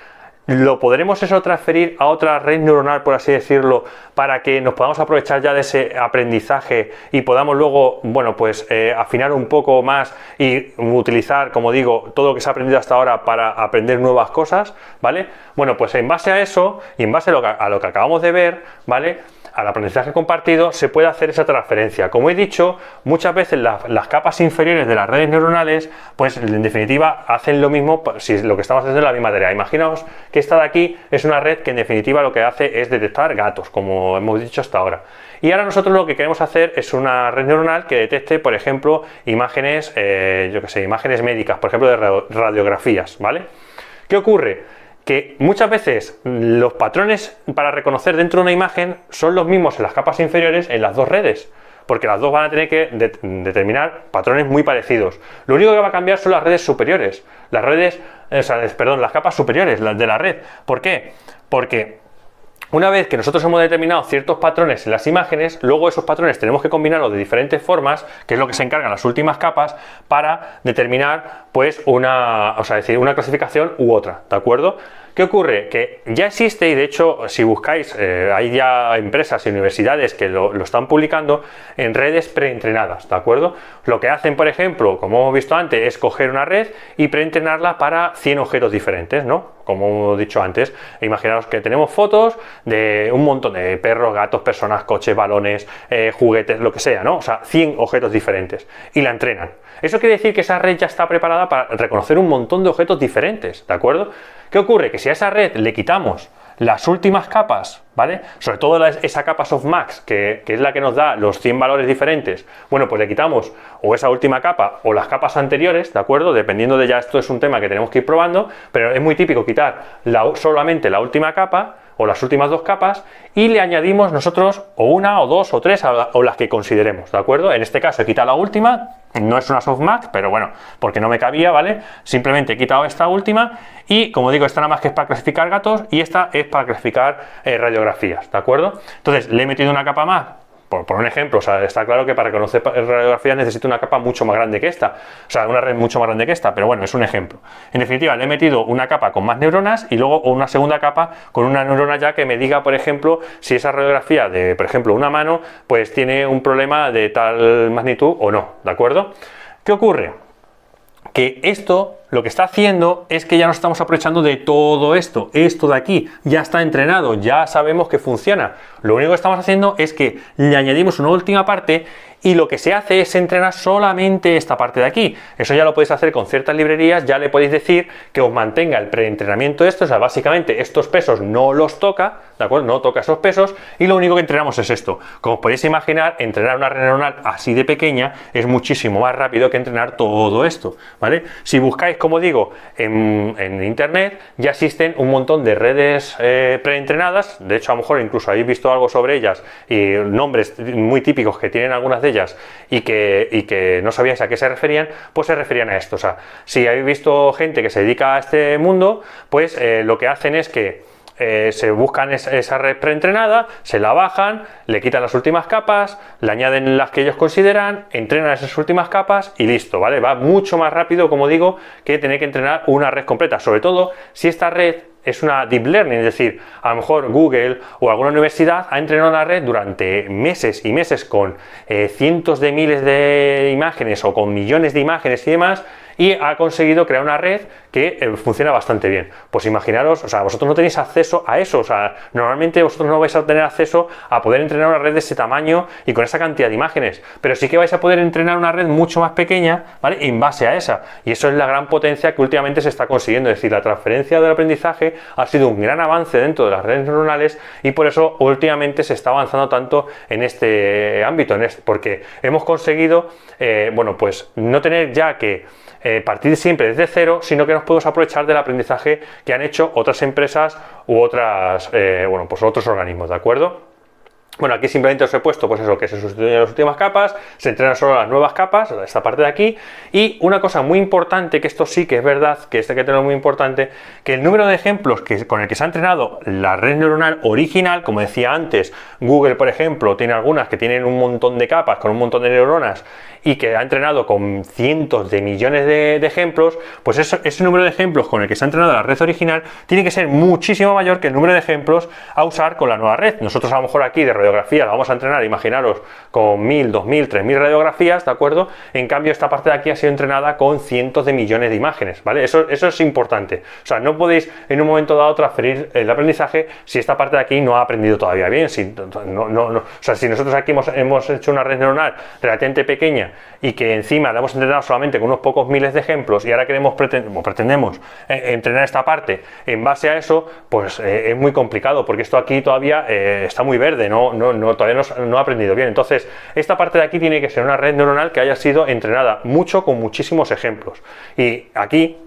¿Lo podremos eso transferir a otra red neuronal, por así decirlo, para que nos podamos aprovechar ya de ese aprendizaje y podamos luego, bueno, pues eh, afinar un poco más y utilizar, como digo, todo lo que se ha aprendido hasta ahora para aprender nuevas cosas, ¿vale? Bueno, pues en base a eso y en base a lo que acabamos de ver, ¿vale? al aprendizaje compartido se puede hacer esa transferencia. Como he dicho, muchas veces las, capas inferiores de las redes neuronales, pues en definitiva hacen lo mismo pues, si lo que estamos haciendo es la misma tarea. Imaginaos que esta de aquí es una red que en definitiva lo que hace es detectar gatos, como hemos dicho hasta ahora. Y ahora nosotros lo que queremos hacer es una red neuronal que detecte, por ejemplo, imágenes, eh, yo que sé, imágenes médicas, por ejemplo, de radiografías, ¿vale? ¿Qué ocurre? que muchas veces los patrones para reconocer dentro de una imagen son los mismos en las capas inferiores en las dos redes, porque las dos van a tener que determinar patrones muy parecidos. Lo único que va a cambiar son las redes superiores, las redes, o sea, perdón, las capas superiores, las de la red. ¿Por qué? Porque una vez que nosotros hemos determinado ciertos patrones en las imágenes, luego esos patrones tenemos que combinarlos de diferentes formas, que es lo que se encargan las últimas capas, para determinar pues una, sea, decir, una clasificación u otra, ¿de acuerdo? ¿Qué ocurre? Que ya existe, y de hecho, si buscáis, eh, hay ya empresas y universidades que lo, están publicando en redes preentrenadas, ¿de acuerdo? Lo que hacen, por ejemplo, como hemos visto antes, es coger una red y preentrenarla para 100 objetos diferentes, ¿no? Como he dicho antes, imaginaos que tenemos fotos de un montón de perros, gatos, personas, coches, balones, eh, juguetes, lo que sea, ¿no? O sea, 100 objetos diferentes y la entrenan. Eso quiere decir que esa red ya está preparada para reconocer un montón de objetos diferentes, ¿de acuerdo? ¿Qué ocurre? Que si a esa red le quitamos las últimas capas, ¿vale? Sobre todo esa capa softmax, que, es la que nos da los 100 valores diferentes. Bueno, pues le quitamos o esa última capa o las capas anteriores, ¿de acuerdo? Dependiendo de ya, esto es un tema que tenemos que ir probando, pero es muy típico quitar solamente la última capa o las últimas dos capas y le añadimos nosotros o una o dos o tres o las que consideremos, ¿de acuerdo? En este caso he quitado la última, no es una softmax, pero bueno, porque no me cabía, ¿vale? Simplemente he quitado esta última y como digo, esta nada más que es para clasificar gatos y esta es para clasificar eh, radiografías, ¿de acuerdo? Entonces le he metido una capa más por, un ejemplo, o sea, está claro que para conocer radiografía necesito una capa mucho más grande que esta, o sea, una red mucho más grande que esta, pero bueno, es un ejemplo. En definitiva, le he metido una capa con más neuronas y luego una segunda capa con una neurona ya que me diga, por ejemplo, si esa radiografía de, por ejemplo, una mano, pues tiene un problema de tal magnitud o no, ¿de acuerdo? ¿Qué ocurre? Que esto lo que está haciendo es que ya nos estamos aprovechando de todo esto. Esto de aquí ya está entrenado, ya sabemos que funciona. Lo único que estamos haciendo es que le añadimos una última parte y lo que se hace es entrenar solamente esta parte de aquí. Eso ya lo podéis hacer con ciertas librerías, ya le podéis decir que os mantenga el preentrenamiento de esto, o sea, básicamente estos pesos no los toca, ¿de acuerdo? No toca esos pesos y lo único que entrenamos es esto. Como os podéis imaginar, entrenar una red neuronal así de pequeña es muchísimo más rápido que entrenar todo esto, ¿vale? Si buscáis, como digo, en, internet ya existen un montón de redes eh, preentrenadas, de hecho a lo mejor incluso habéis visto algo sobre ellas y nombres muy típicos que tienen algunas de ellas y que, no sabíais a qué se referían, pues se referían a esto. O sea, si habéis visto gente que se dedica a este mundo, pues eh, lo que hacen es que eh, se buscan esa red preentrenada, se la bajan, le quitan las últimas capas, le añaden las que ellos consideran, entrenan esas últimas capas y listo, ¿vale? Va mucho más rápido, como digo, que tener que entrenar una red completa, sobre todo si esta red es una deep learning, es decir, a lo mejor Google o alguna universidad ha entrenado la red durante meses y meses con eh, cientos de miles de imágenes o con millones de imágenes y demás, y ha conseguido crear una red que eh, funciona bastante bien. Pues imaginaros, o sea, vosotros no tenéis acceso a eso, o sea, normalmente vosotros no vais a tener acceso a poder entrenar una red de ese tamaño y con esa cantidad de imágenes, pero sí que vais a poder entrenar una red mucho más pequeña, ¿vale? En base a esa. Y eso es la gran potencia que últimamente se está consiguiendo, es decir, la transferencia del aprendizaje ha sido un gran avance dentro de las redes neuronales y por eso últimamente se está avanzando tanto en este ámbito, en porque hemos conseguido, eh, bueno, pues no tener ya que eh, partir siempre desde cero, sino que nos podemos aprovechar del aprendizaje que han hecho otras empresas u otras, eh, bueno, pues otros organismos, ¿de acuerdo? Bueno, aquí simplemente os he puesto, pues eso, que se sustituyen las últimas capas, se entrenan solo las nuevas capas, esta parte de aquí, y una cosa muy importante, que esto sí que es verdad, que este que tenemos muy importante, que el número de ejemplos que, con el que se ha entrenado la red neuronal original, como decía antes, Google, por ejemplo, tiene algunas que tienen un montón de capas con un montón de neuronas y que ha entrenado con cientos de millones de, ejemplos, pues ese número de ejemplos con el que se ha entrenado la red original tiene que ser muchísimo mayor que el número de ejemplos a usar con la nueva red. Nosotros a lo mejor aquí de radiografía la vamos a entrenar, imaginaros, con 1000, 2000, 3000 radiografías, ¿de acuerdo? En cambio, esta parte de aquí ha sido entrenada con cientos de millones de imágenes, ¿vale? Eso, eso es importante. O sea, no podéis en un momento dado transferir el aprendizaje si esta parte de aquí no ha aprendido todavía bien. O sea, si nosotros aquí hemos, hemos hecho una red neuronal relativamente pequeña, y que encima la hemos entrenado solamente con unos pocos miles de ejemplos y ahora queremos pretendemos eh, entrenar esta parte en base a eso, pues eh, es muy complicado porque esto aquí todavía eh, está muy verde, todavía no, no, ha aprendido bien. Entonces, esta parte de aquí tiene que ser una red neuronal que haya sido entrenada mucho con muchísimos ejemplos. Y aquí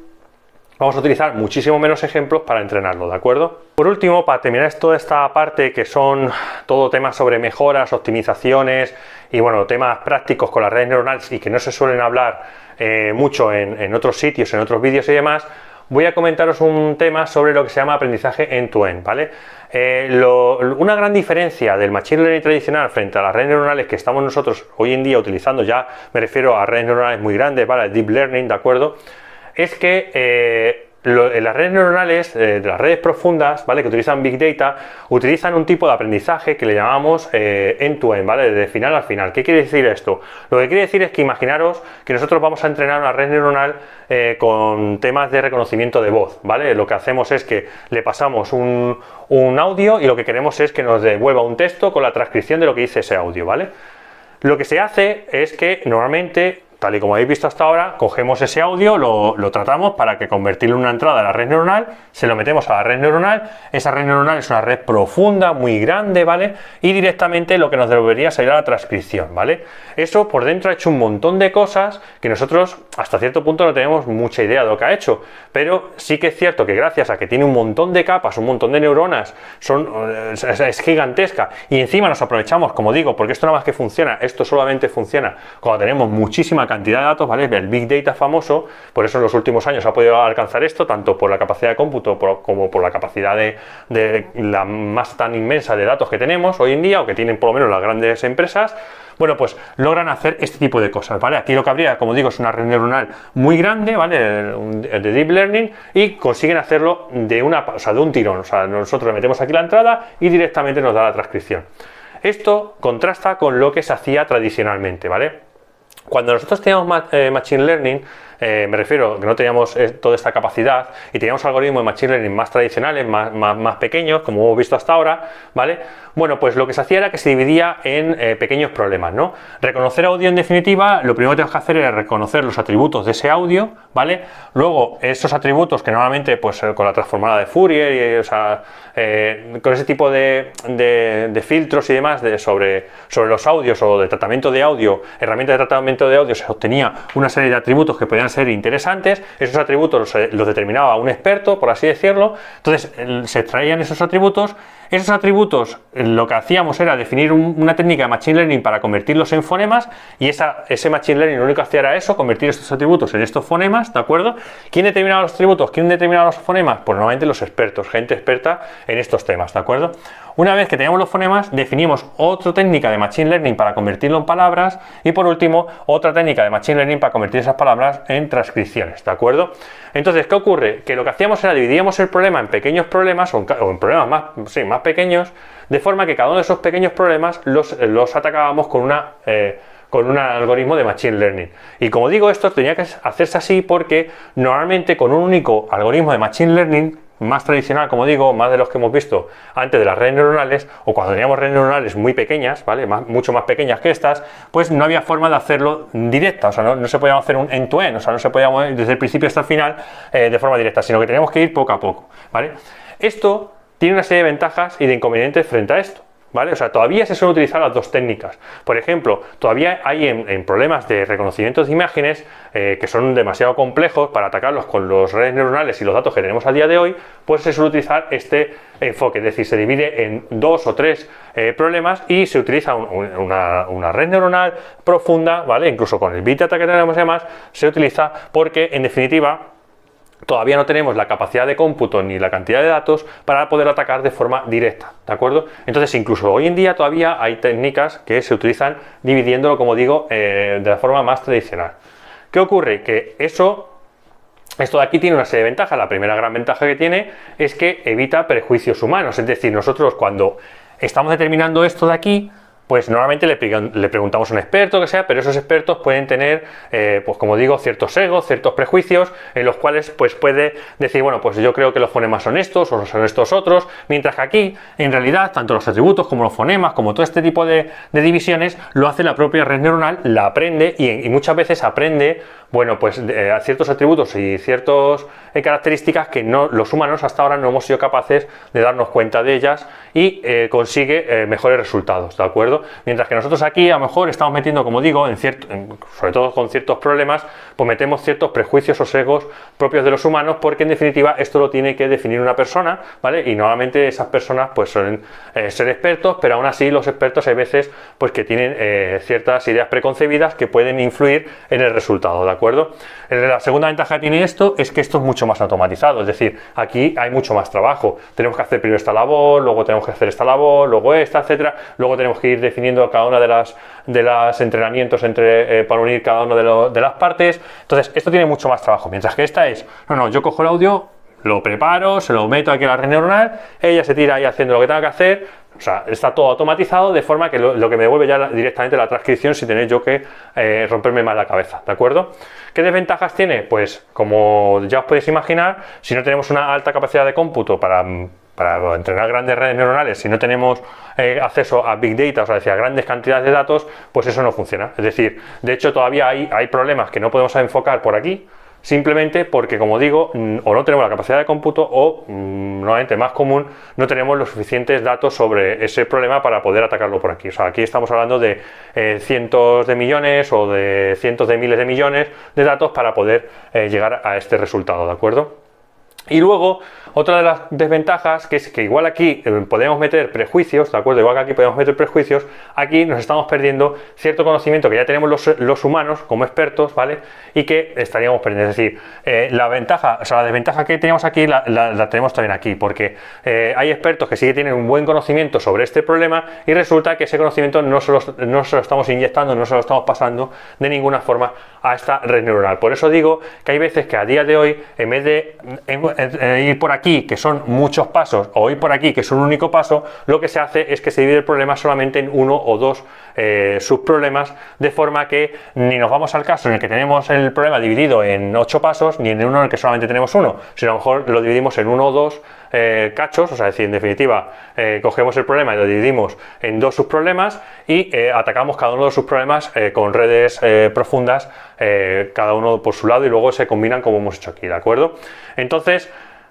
vamos a utilizar muchísimo menos ejemplos para entrenarlo, ¿de acuerdo? Por último, para terminar toda esta parte que son todo temas sobre mejoras, optimizaciones, y bueno, temas prácticos con las redes neuronales y que no se suelen hablar eh, mucho en, otros sitios, en otros vídeos y demás, voy a comentaros un tema sobre lo que se llama aprendizaje end-to-end, en to end vale eh, una gran diferencia del machine learning tradicional frente a las redes neuronales que estamos nosotros hoy en día utilizando, ya me refiero a redes neuronales muy grandes, ¿vale? Deep learning, ¿de acuerdo? Es que... Eh, eh, las redes neuronales, eh, las redes profundas, ¿vale? Que utilizan Big Data, utilizan un tipo de aprendizaje que le llamamos eh, end-to-end, ¿vale? De final al final. ¿Qué quiere decir esto? Lo que quiere decir es que imaginaros que nosotros vamos a entrenar una red neuronal con temas de reconocimiento de voz, ¿vale? Lo que hacemos es que le pasamos un, un audio y lo que queremos es que nos devuelva un texto con la transcripción de lo que dice ese audio, ¿vale? Lo que se hace es que normalmente tal y como habéis visto hasta ahora, cogemos ese audio, lo, tratamos para que convertirlo en una entrada a la red neuronal, se lo metemos a la red neuronal, esa red neuronal es una red profunda, muy grande, ¿vale? Y directamente lo que nos devolvería sería la transcripción, ¿vale? Eso por dentro ha hecho un montón de cosas que nosotros hasta cierto punto no tenemos mucha idea de lo que ha hecho, pero sí que es cierto que gracias a que tiene un montón de capas, un montón de neuronas, son, es, gigantesca y encima nos aprovechamos, como digo, porque esto nada más que funciona, esto solamente funciona cuando tenemos muchísima cantidad de datos, ¿vale? El Big Data famoso, por eso en los últimos años ha podido alcanzar esto, tanto por la capacidad de cómputo como por la capacidad de, la más tan inmensa de datos que tenemos hoy en día, o que tienen por lo menos las grandes empresas, bueno, pues logran hacer este tipo de cosas, ¿vale? Aquí lo que habría, como digo, es una red neuronal muy grande, ¿vale? De, deep learning y consiguen hacerlo de una, o de un tirón. O sea, nosotros le metemos aquí la entrada y directamente nos da la transcripción. Esto contrasta con lo que se hacía tradicionalmente, ¿vale? Cuando nosotros teníamos eh, Machine Learning, eh, me refiero que no teníamos eh, toda esta capacidad y teníamos algoritmos de machine learning más tradicionales, más, pequeños, como hemos visto hasta ahora, ¿vale? Bueno, pues lo que se hacía era que se dividía en eh, pequeños problemas, ¿no? Reconocer audio en definitiva, lo primero que tenemos que hacer era reconocer los atributos de ese audio, ¿vale? Luego, esos atributos que normalmente, pues con la transformada de Fourier, y, o sea, con ese tipo de, filtros y demás de, sobre, sobre los audios o de tratamiento de audio, herramientas de tratamiento de audio, se obtenía una serie de atributos que podían ser interesantes. Esos atributos los, eh, los determinaba un experto, por así decirlo. Entonces se extraían esos atributos esos atributos eh, lo que hacíamos era definir una técnica de Machine Learning para convertirlos en fonemas y esa, ese Machine Learning lo único que hacía era eso, convertir estos atributos en estos fonemas, ¿de acuerdo? ¿Quién determinaba los atributos? ¿Quién determinaba los fonemas? Pues normalmente los expertos, gente experta en estos temas, ¿de acuerdo? Una vez que teníamos los fonemas, definimos otra técnica de Machine Learning para convertirlo en palabras y por último otra técnica de Machine Learning para convertir esas palabras en transcripciones, ¿de acuerdo? Entonces, ¿qué ocurre? Que lo que hacíamos era dividíamos el problema en pequeños problemas o en, problemas más, sí, más pequeños, de forma que cada uno de esos pequeños problemas los, atacábamos con una... Eh, con un algoritmo de Machine Learning. Y como digo, esto tenía que hacerse así porque normalmente con un único algoritmo de Machine Learning, más tradicional, como digo, más de los que hemos visto antes de las redes neuronales, o cuando teníamos redes neuronales muy pequeñas, ¿vale? Más, mucho más pequeñas que estas, pues no había forma de hacerlo directa, o sea, no, se podía hacer un end-to-end, o sea, no se podía desde el principio hasta el final eh, de forma directa, sino que teníamos que ir poco a poco, ¿vale? Esto tiene una serie de ventajas y de inconvenientes frente a esto. ¿Vale? O sea, todavía se suelen utilizar las dos técnicas. Por ejemplo, todavía hay en, problemas de reconocimiento de imágenes eh, que son demasiado complejos para atacarlos con los redes neuronales y los datos que tenemos a día de hoy, pues se suele utilizar este enfoque, es decir, se divide en dos o tres eh, problemas y se utiliza una, red neuronal profunda, ¿vale? Incluso con el bit que tenemos además se utiliza porque, en definitiva, todavía no tenemos la capacidad de cómputo ni la cantidad de datos para poder atacar de forma directa, ¿de acuerdo? Entonces, incluso hoy en día todavía hay técnicas que se utilizan dividiéndolo, como digo, eh, de la forma más tradicional. ¿Qué ocurre? Que eso, esto de aquí tiene una serie de ventajas. La primera gran ventaja que tiene es que evita perjuicios humanos. Es decir, nosotros cuando estamos determinando esto de aquí, pues normalmente le, preguntamos a un experto que sea, pero esos expertos pueden tener, eh, pues como digo, ciertos egos, ciertos prejuicios, en los cuales pues puede decir, bueno, pues yo creo que los fonemas son estos o son estos otros, mientras que aquí, en realidad, tanto los atributos como los fonemas, como todo este tipo de, divisiones, lo hace la propia red neuronal, la aprende y muchas veces aprende bueno, pues eh, ciertos atributos y ciertas eh, características que no, los humanos hasta ahora no hemos sido capaces de darnos cuenta de ellas y eh, consigue mejores resultados, ¿de acuerdo? Mientras que nosotros aquí a lo mejor estamos metiendo, como digo, en sobre todo con ciertos problemas, pues metemos ciertos prejuicios o sesgos propios de los humanos porque en definitiva esto lo tiene que definir una persona, ¿vale? Y normalmente esas personas pues suelen ser expertos, pero aún así los expertos hay veces pues que tienen ciertas ideas preconcebidas que pueden influir en el resultado, ¿de acuerdo? Eh, la segunda ventaja que tiene esto es que esto es mucho más automatizado, es decir, aquí hay mucho más trabajo. Tenemos que hacer primero esta labor, luego tenemos que hacer esta labor, luego esta, etcétera. Luego tenemos que ir definiendo cada una de las de los entrenamientos entre, eh, para unir cada una de, las partes. Entonces, esto tiene mucho más trabajo, mientras que esta es, no, no, yo cojo el audio, lo preparo, se lo meto aquí a la red neuronal, ella se tira ahí haciendo lo que tenga que hacer, o sea, está todo automatizado de forma que lo, que me devuelve ya directamente la transcripción sin tener yo que eh, romperme más la cabeza, ¿de acuerdo? ¿Qué desventajas tiene? Pues como ya os podéis imaginar, si no tenemos una alta capacidad de cómputo para, entrenar grandes redes neuronales, si no tenemos eh, acceso a big data, o sea, a grandes cantidades de datos, pues eso no funciona. Es decir, de hecho todavía hay problemas que no podemos enfocar por aquí, simplemente porque, como digo, o no tenemos la capacidad de cómputo o, mm, nuevamente más común, no tenemos los suficientes datos sobre ese problema para poder atacarlo por aquí. O sea, aquí estamos hablando de eh, cientos de millones o de cientos de miles de millones de datos para poder eh, llegar a este resultado, ¿de acuerdo? Y luego otra de las desventajas que es que igual aquí eh, podemos meter prejuicios, ¿de acuerdo? Igual que aquí podemos meter prejuicios, aquí nos estamos perdiendo cierto conocimiento que ya tenemos los, humanos como expertos, ¿vale? Y que estaríamos perdiendo. Es decir, eh, la ventaja, o sea, la desventaja que tenemos aquí la, tenemos también aquí, porque eh, hay expertos que sí que tienen un buen conocimiento sobre este problema y resulta que ese conocimiento no se, lo estamos inyectando, no se lo estamos pasando de ninguna forma a esta red neuronal. Por eso digo que hay veces que a día de hoy, en vez de ir por aquí, que son muchos pasos, o ir por aquí, que es un único paso, lo que se hace es que se divide el problema solamente en uno o dos eh, subproblemas, de forma que ni nos vamos al caso en el que tenemos el problema dividido en ocho pasos, ni en uno en el que solamente tenemos uno, sino a lo mejor lo dividimos en uno o dos eh, cachos, o sea, es decir, en definitiva, eh, cogemos el problema y lo dividimos en dos subproblemas y atacamos cada uno de sus problemas con redes profundas, cada uno por su lado, y luego se combinan como hemos hecho aquí, ¿de acuerdo? Entonces,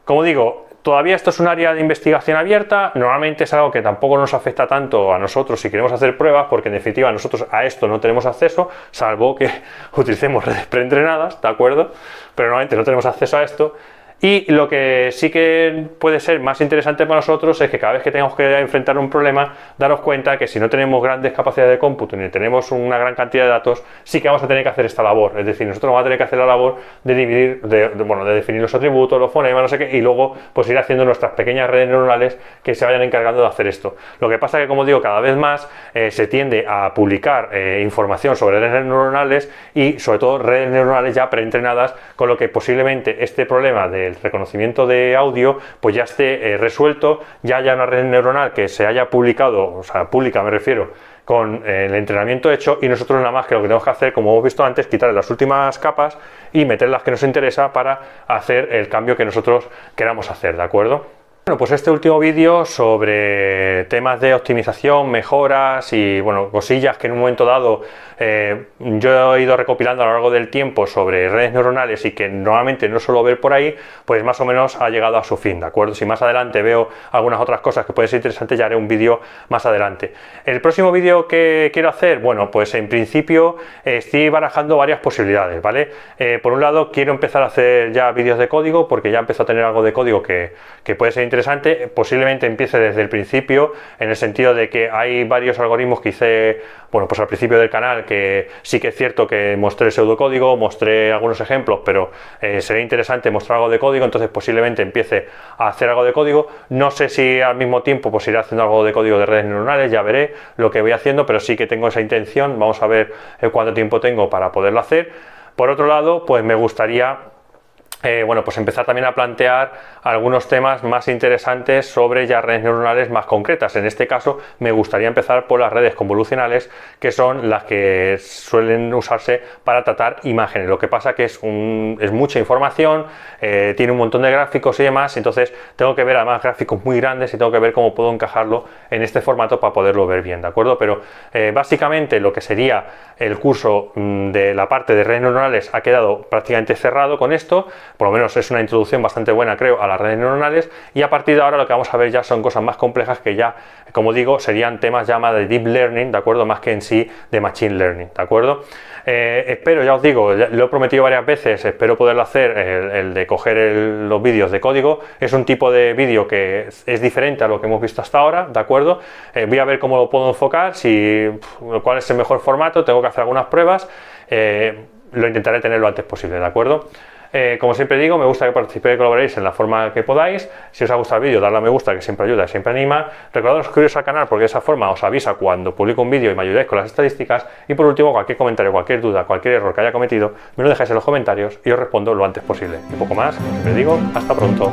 como digo, todavía esto es un área de investigación abierta, normalmente es algo que tampoco nos afecta tanto a nosotros si queremos hacer pruebas, porque en definitiva nosotros a esto no tenemos acceso, salvo que utilicemos redes preentrenadas, ¿de acuerdo? Pero normalmente no tenemos acceso a esto. Y lo que sí que puede ser más interesante para nosotros es que cada vez que tengamos que enfrentar un problema, daros cuenta que si no tenemos grandes capacidades de cómputo ni tenemos una gran cantidad de datos, sí que vamos a tener que hacer esta labor. Es decir, nosotros vamos a tener que hacer la labor de dividir, bueno, de definir los atributos, los fonemas, no sé qué, y luego pues ir haciendo nuestras pequeñas redes neuronales que se vayan encargando de hacer esto. Lo que pasa que, como digo, cada vez más eh, se tiende a publicar eh, información sobre redes neuronales y sobre todo redes neuronales ya preentrenadas, con lo que posiblemente este problema de el reconocimiento de audio pues ya esté eh, resuelto, ya haya una red neuronal que se haya publicado, o sea, pública me refiero, con eh, el entrenamiento hecho y nosotros nada más que lo que tenemos que hacer, como hemos visto antes, quitar las últimas capas y meter las que nos interesa para hacer el cambio que nosotros queramos hacer, ¿de acuerdo? Bueno, pues este último vídeo sobre temas de optimización, mejoras y bueno, cosillas que en un momento dado eh, yo he ido recopilando a lo largo del tiempo sobre redes neuronales y que normalmente no suelo ver por ahí, pues más o menos ha llegado a su fin, ¿de acuerdo? Si más adelante veo algunas otras cosas que pueden ser interesantes, ya haré un vídeo más adelante. El próximo vídeo que quiero hacer, bueno, pues en principio eh, estoy barajando varias posibilidades, ¿vale? Eh, por un lado, quiero empezar a hacer ya vídeos de código, porque ya empezó a tener algo de código que, que puede ser interesante, posiblemente empiece desde el principio, en el sentido de que hay varios algoritmos que hice, bueno, pues al principio del canal, que sí que es cierto que mostré pseudocódigo, mostré algunos ejemplos, pero eh, sería interesante mostrar algo de código, entonces posiblemente empiece a hacer algo de código. No sé si al mismo tiempo pues iré haciendo algo de código de redes neuronales, ya veré lo que voy haciendo, pero sí que tengo esa intención, vamos a ver eh, cuánto tiempo tengo para poderlo hacer. Por otro lado, pues me gustaría eh, bueno, pues empezar también a plantear algunos temas más interesantes sobre ya redes neuronales más concretas. En este caso, me gustaría empezar por las redes convolucionales, que son las que suelen usarse para tratar imágenes. Lo que pasa que es, que es mucha información, eh, tiene un montón de gráficos y demás, entonces tengo que ver además gráficos muy grandes y tengo que ver cómo puedo encajarlo en este formato para poderlo ver bien, ¿de acuerdo? Pero eh, básicamente lo que sería el curso mm, de la parte de redes neuronales ha quedado prácticamente cerrado con esto por lo menos es una introducción bastante buena, creo, a las redes neuronales. Y a partir de ahora lo que vamos a ver ya son cosas más complejas que ya, como digo, serían temas ya más de deep learning, ¿de acuerdo? Más que en sí de machine learning, ¿de acuerdo? Eh, espero, ya os digo, lo he prometido varias veces, espero poderlo hacer, el, de coger los vídeos de código. Es un tipo de vídeo que es, diferente a lo que hemos visto hasta ahora, ¿de acuerdo? Eh, voy a ver cómo lo puedo enfocar, si cuál es el mejor formato, tengo que hacer algunas pruebas. Eh, lo intentaré tener lo antes posible, ¿de acuerdo? Eh, como siempre digo, me gusta que participéis y colaboréis en la forma que podáis. Si os ha gustado el vídeo, dadle a me gusta, que siempre ayuda, y siempre anima. Recordad suscribiros al canal porque de esa forma os avisa cuando publico un vídeo y me ayudáis con las estadísticas. Y por último, cualquier comentario, cualquier duda, cualquier error que haya cometido, me lo dejáis en los comentarios y os respondo lo antes posible. Y poco más, como siempre digo, hasta pronto.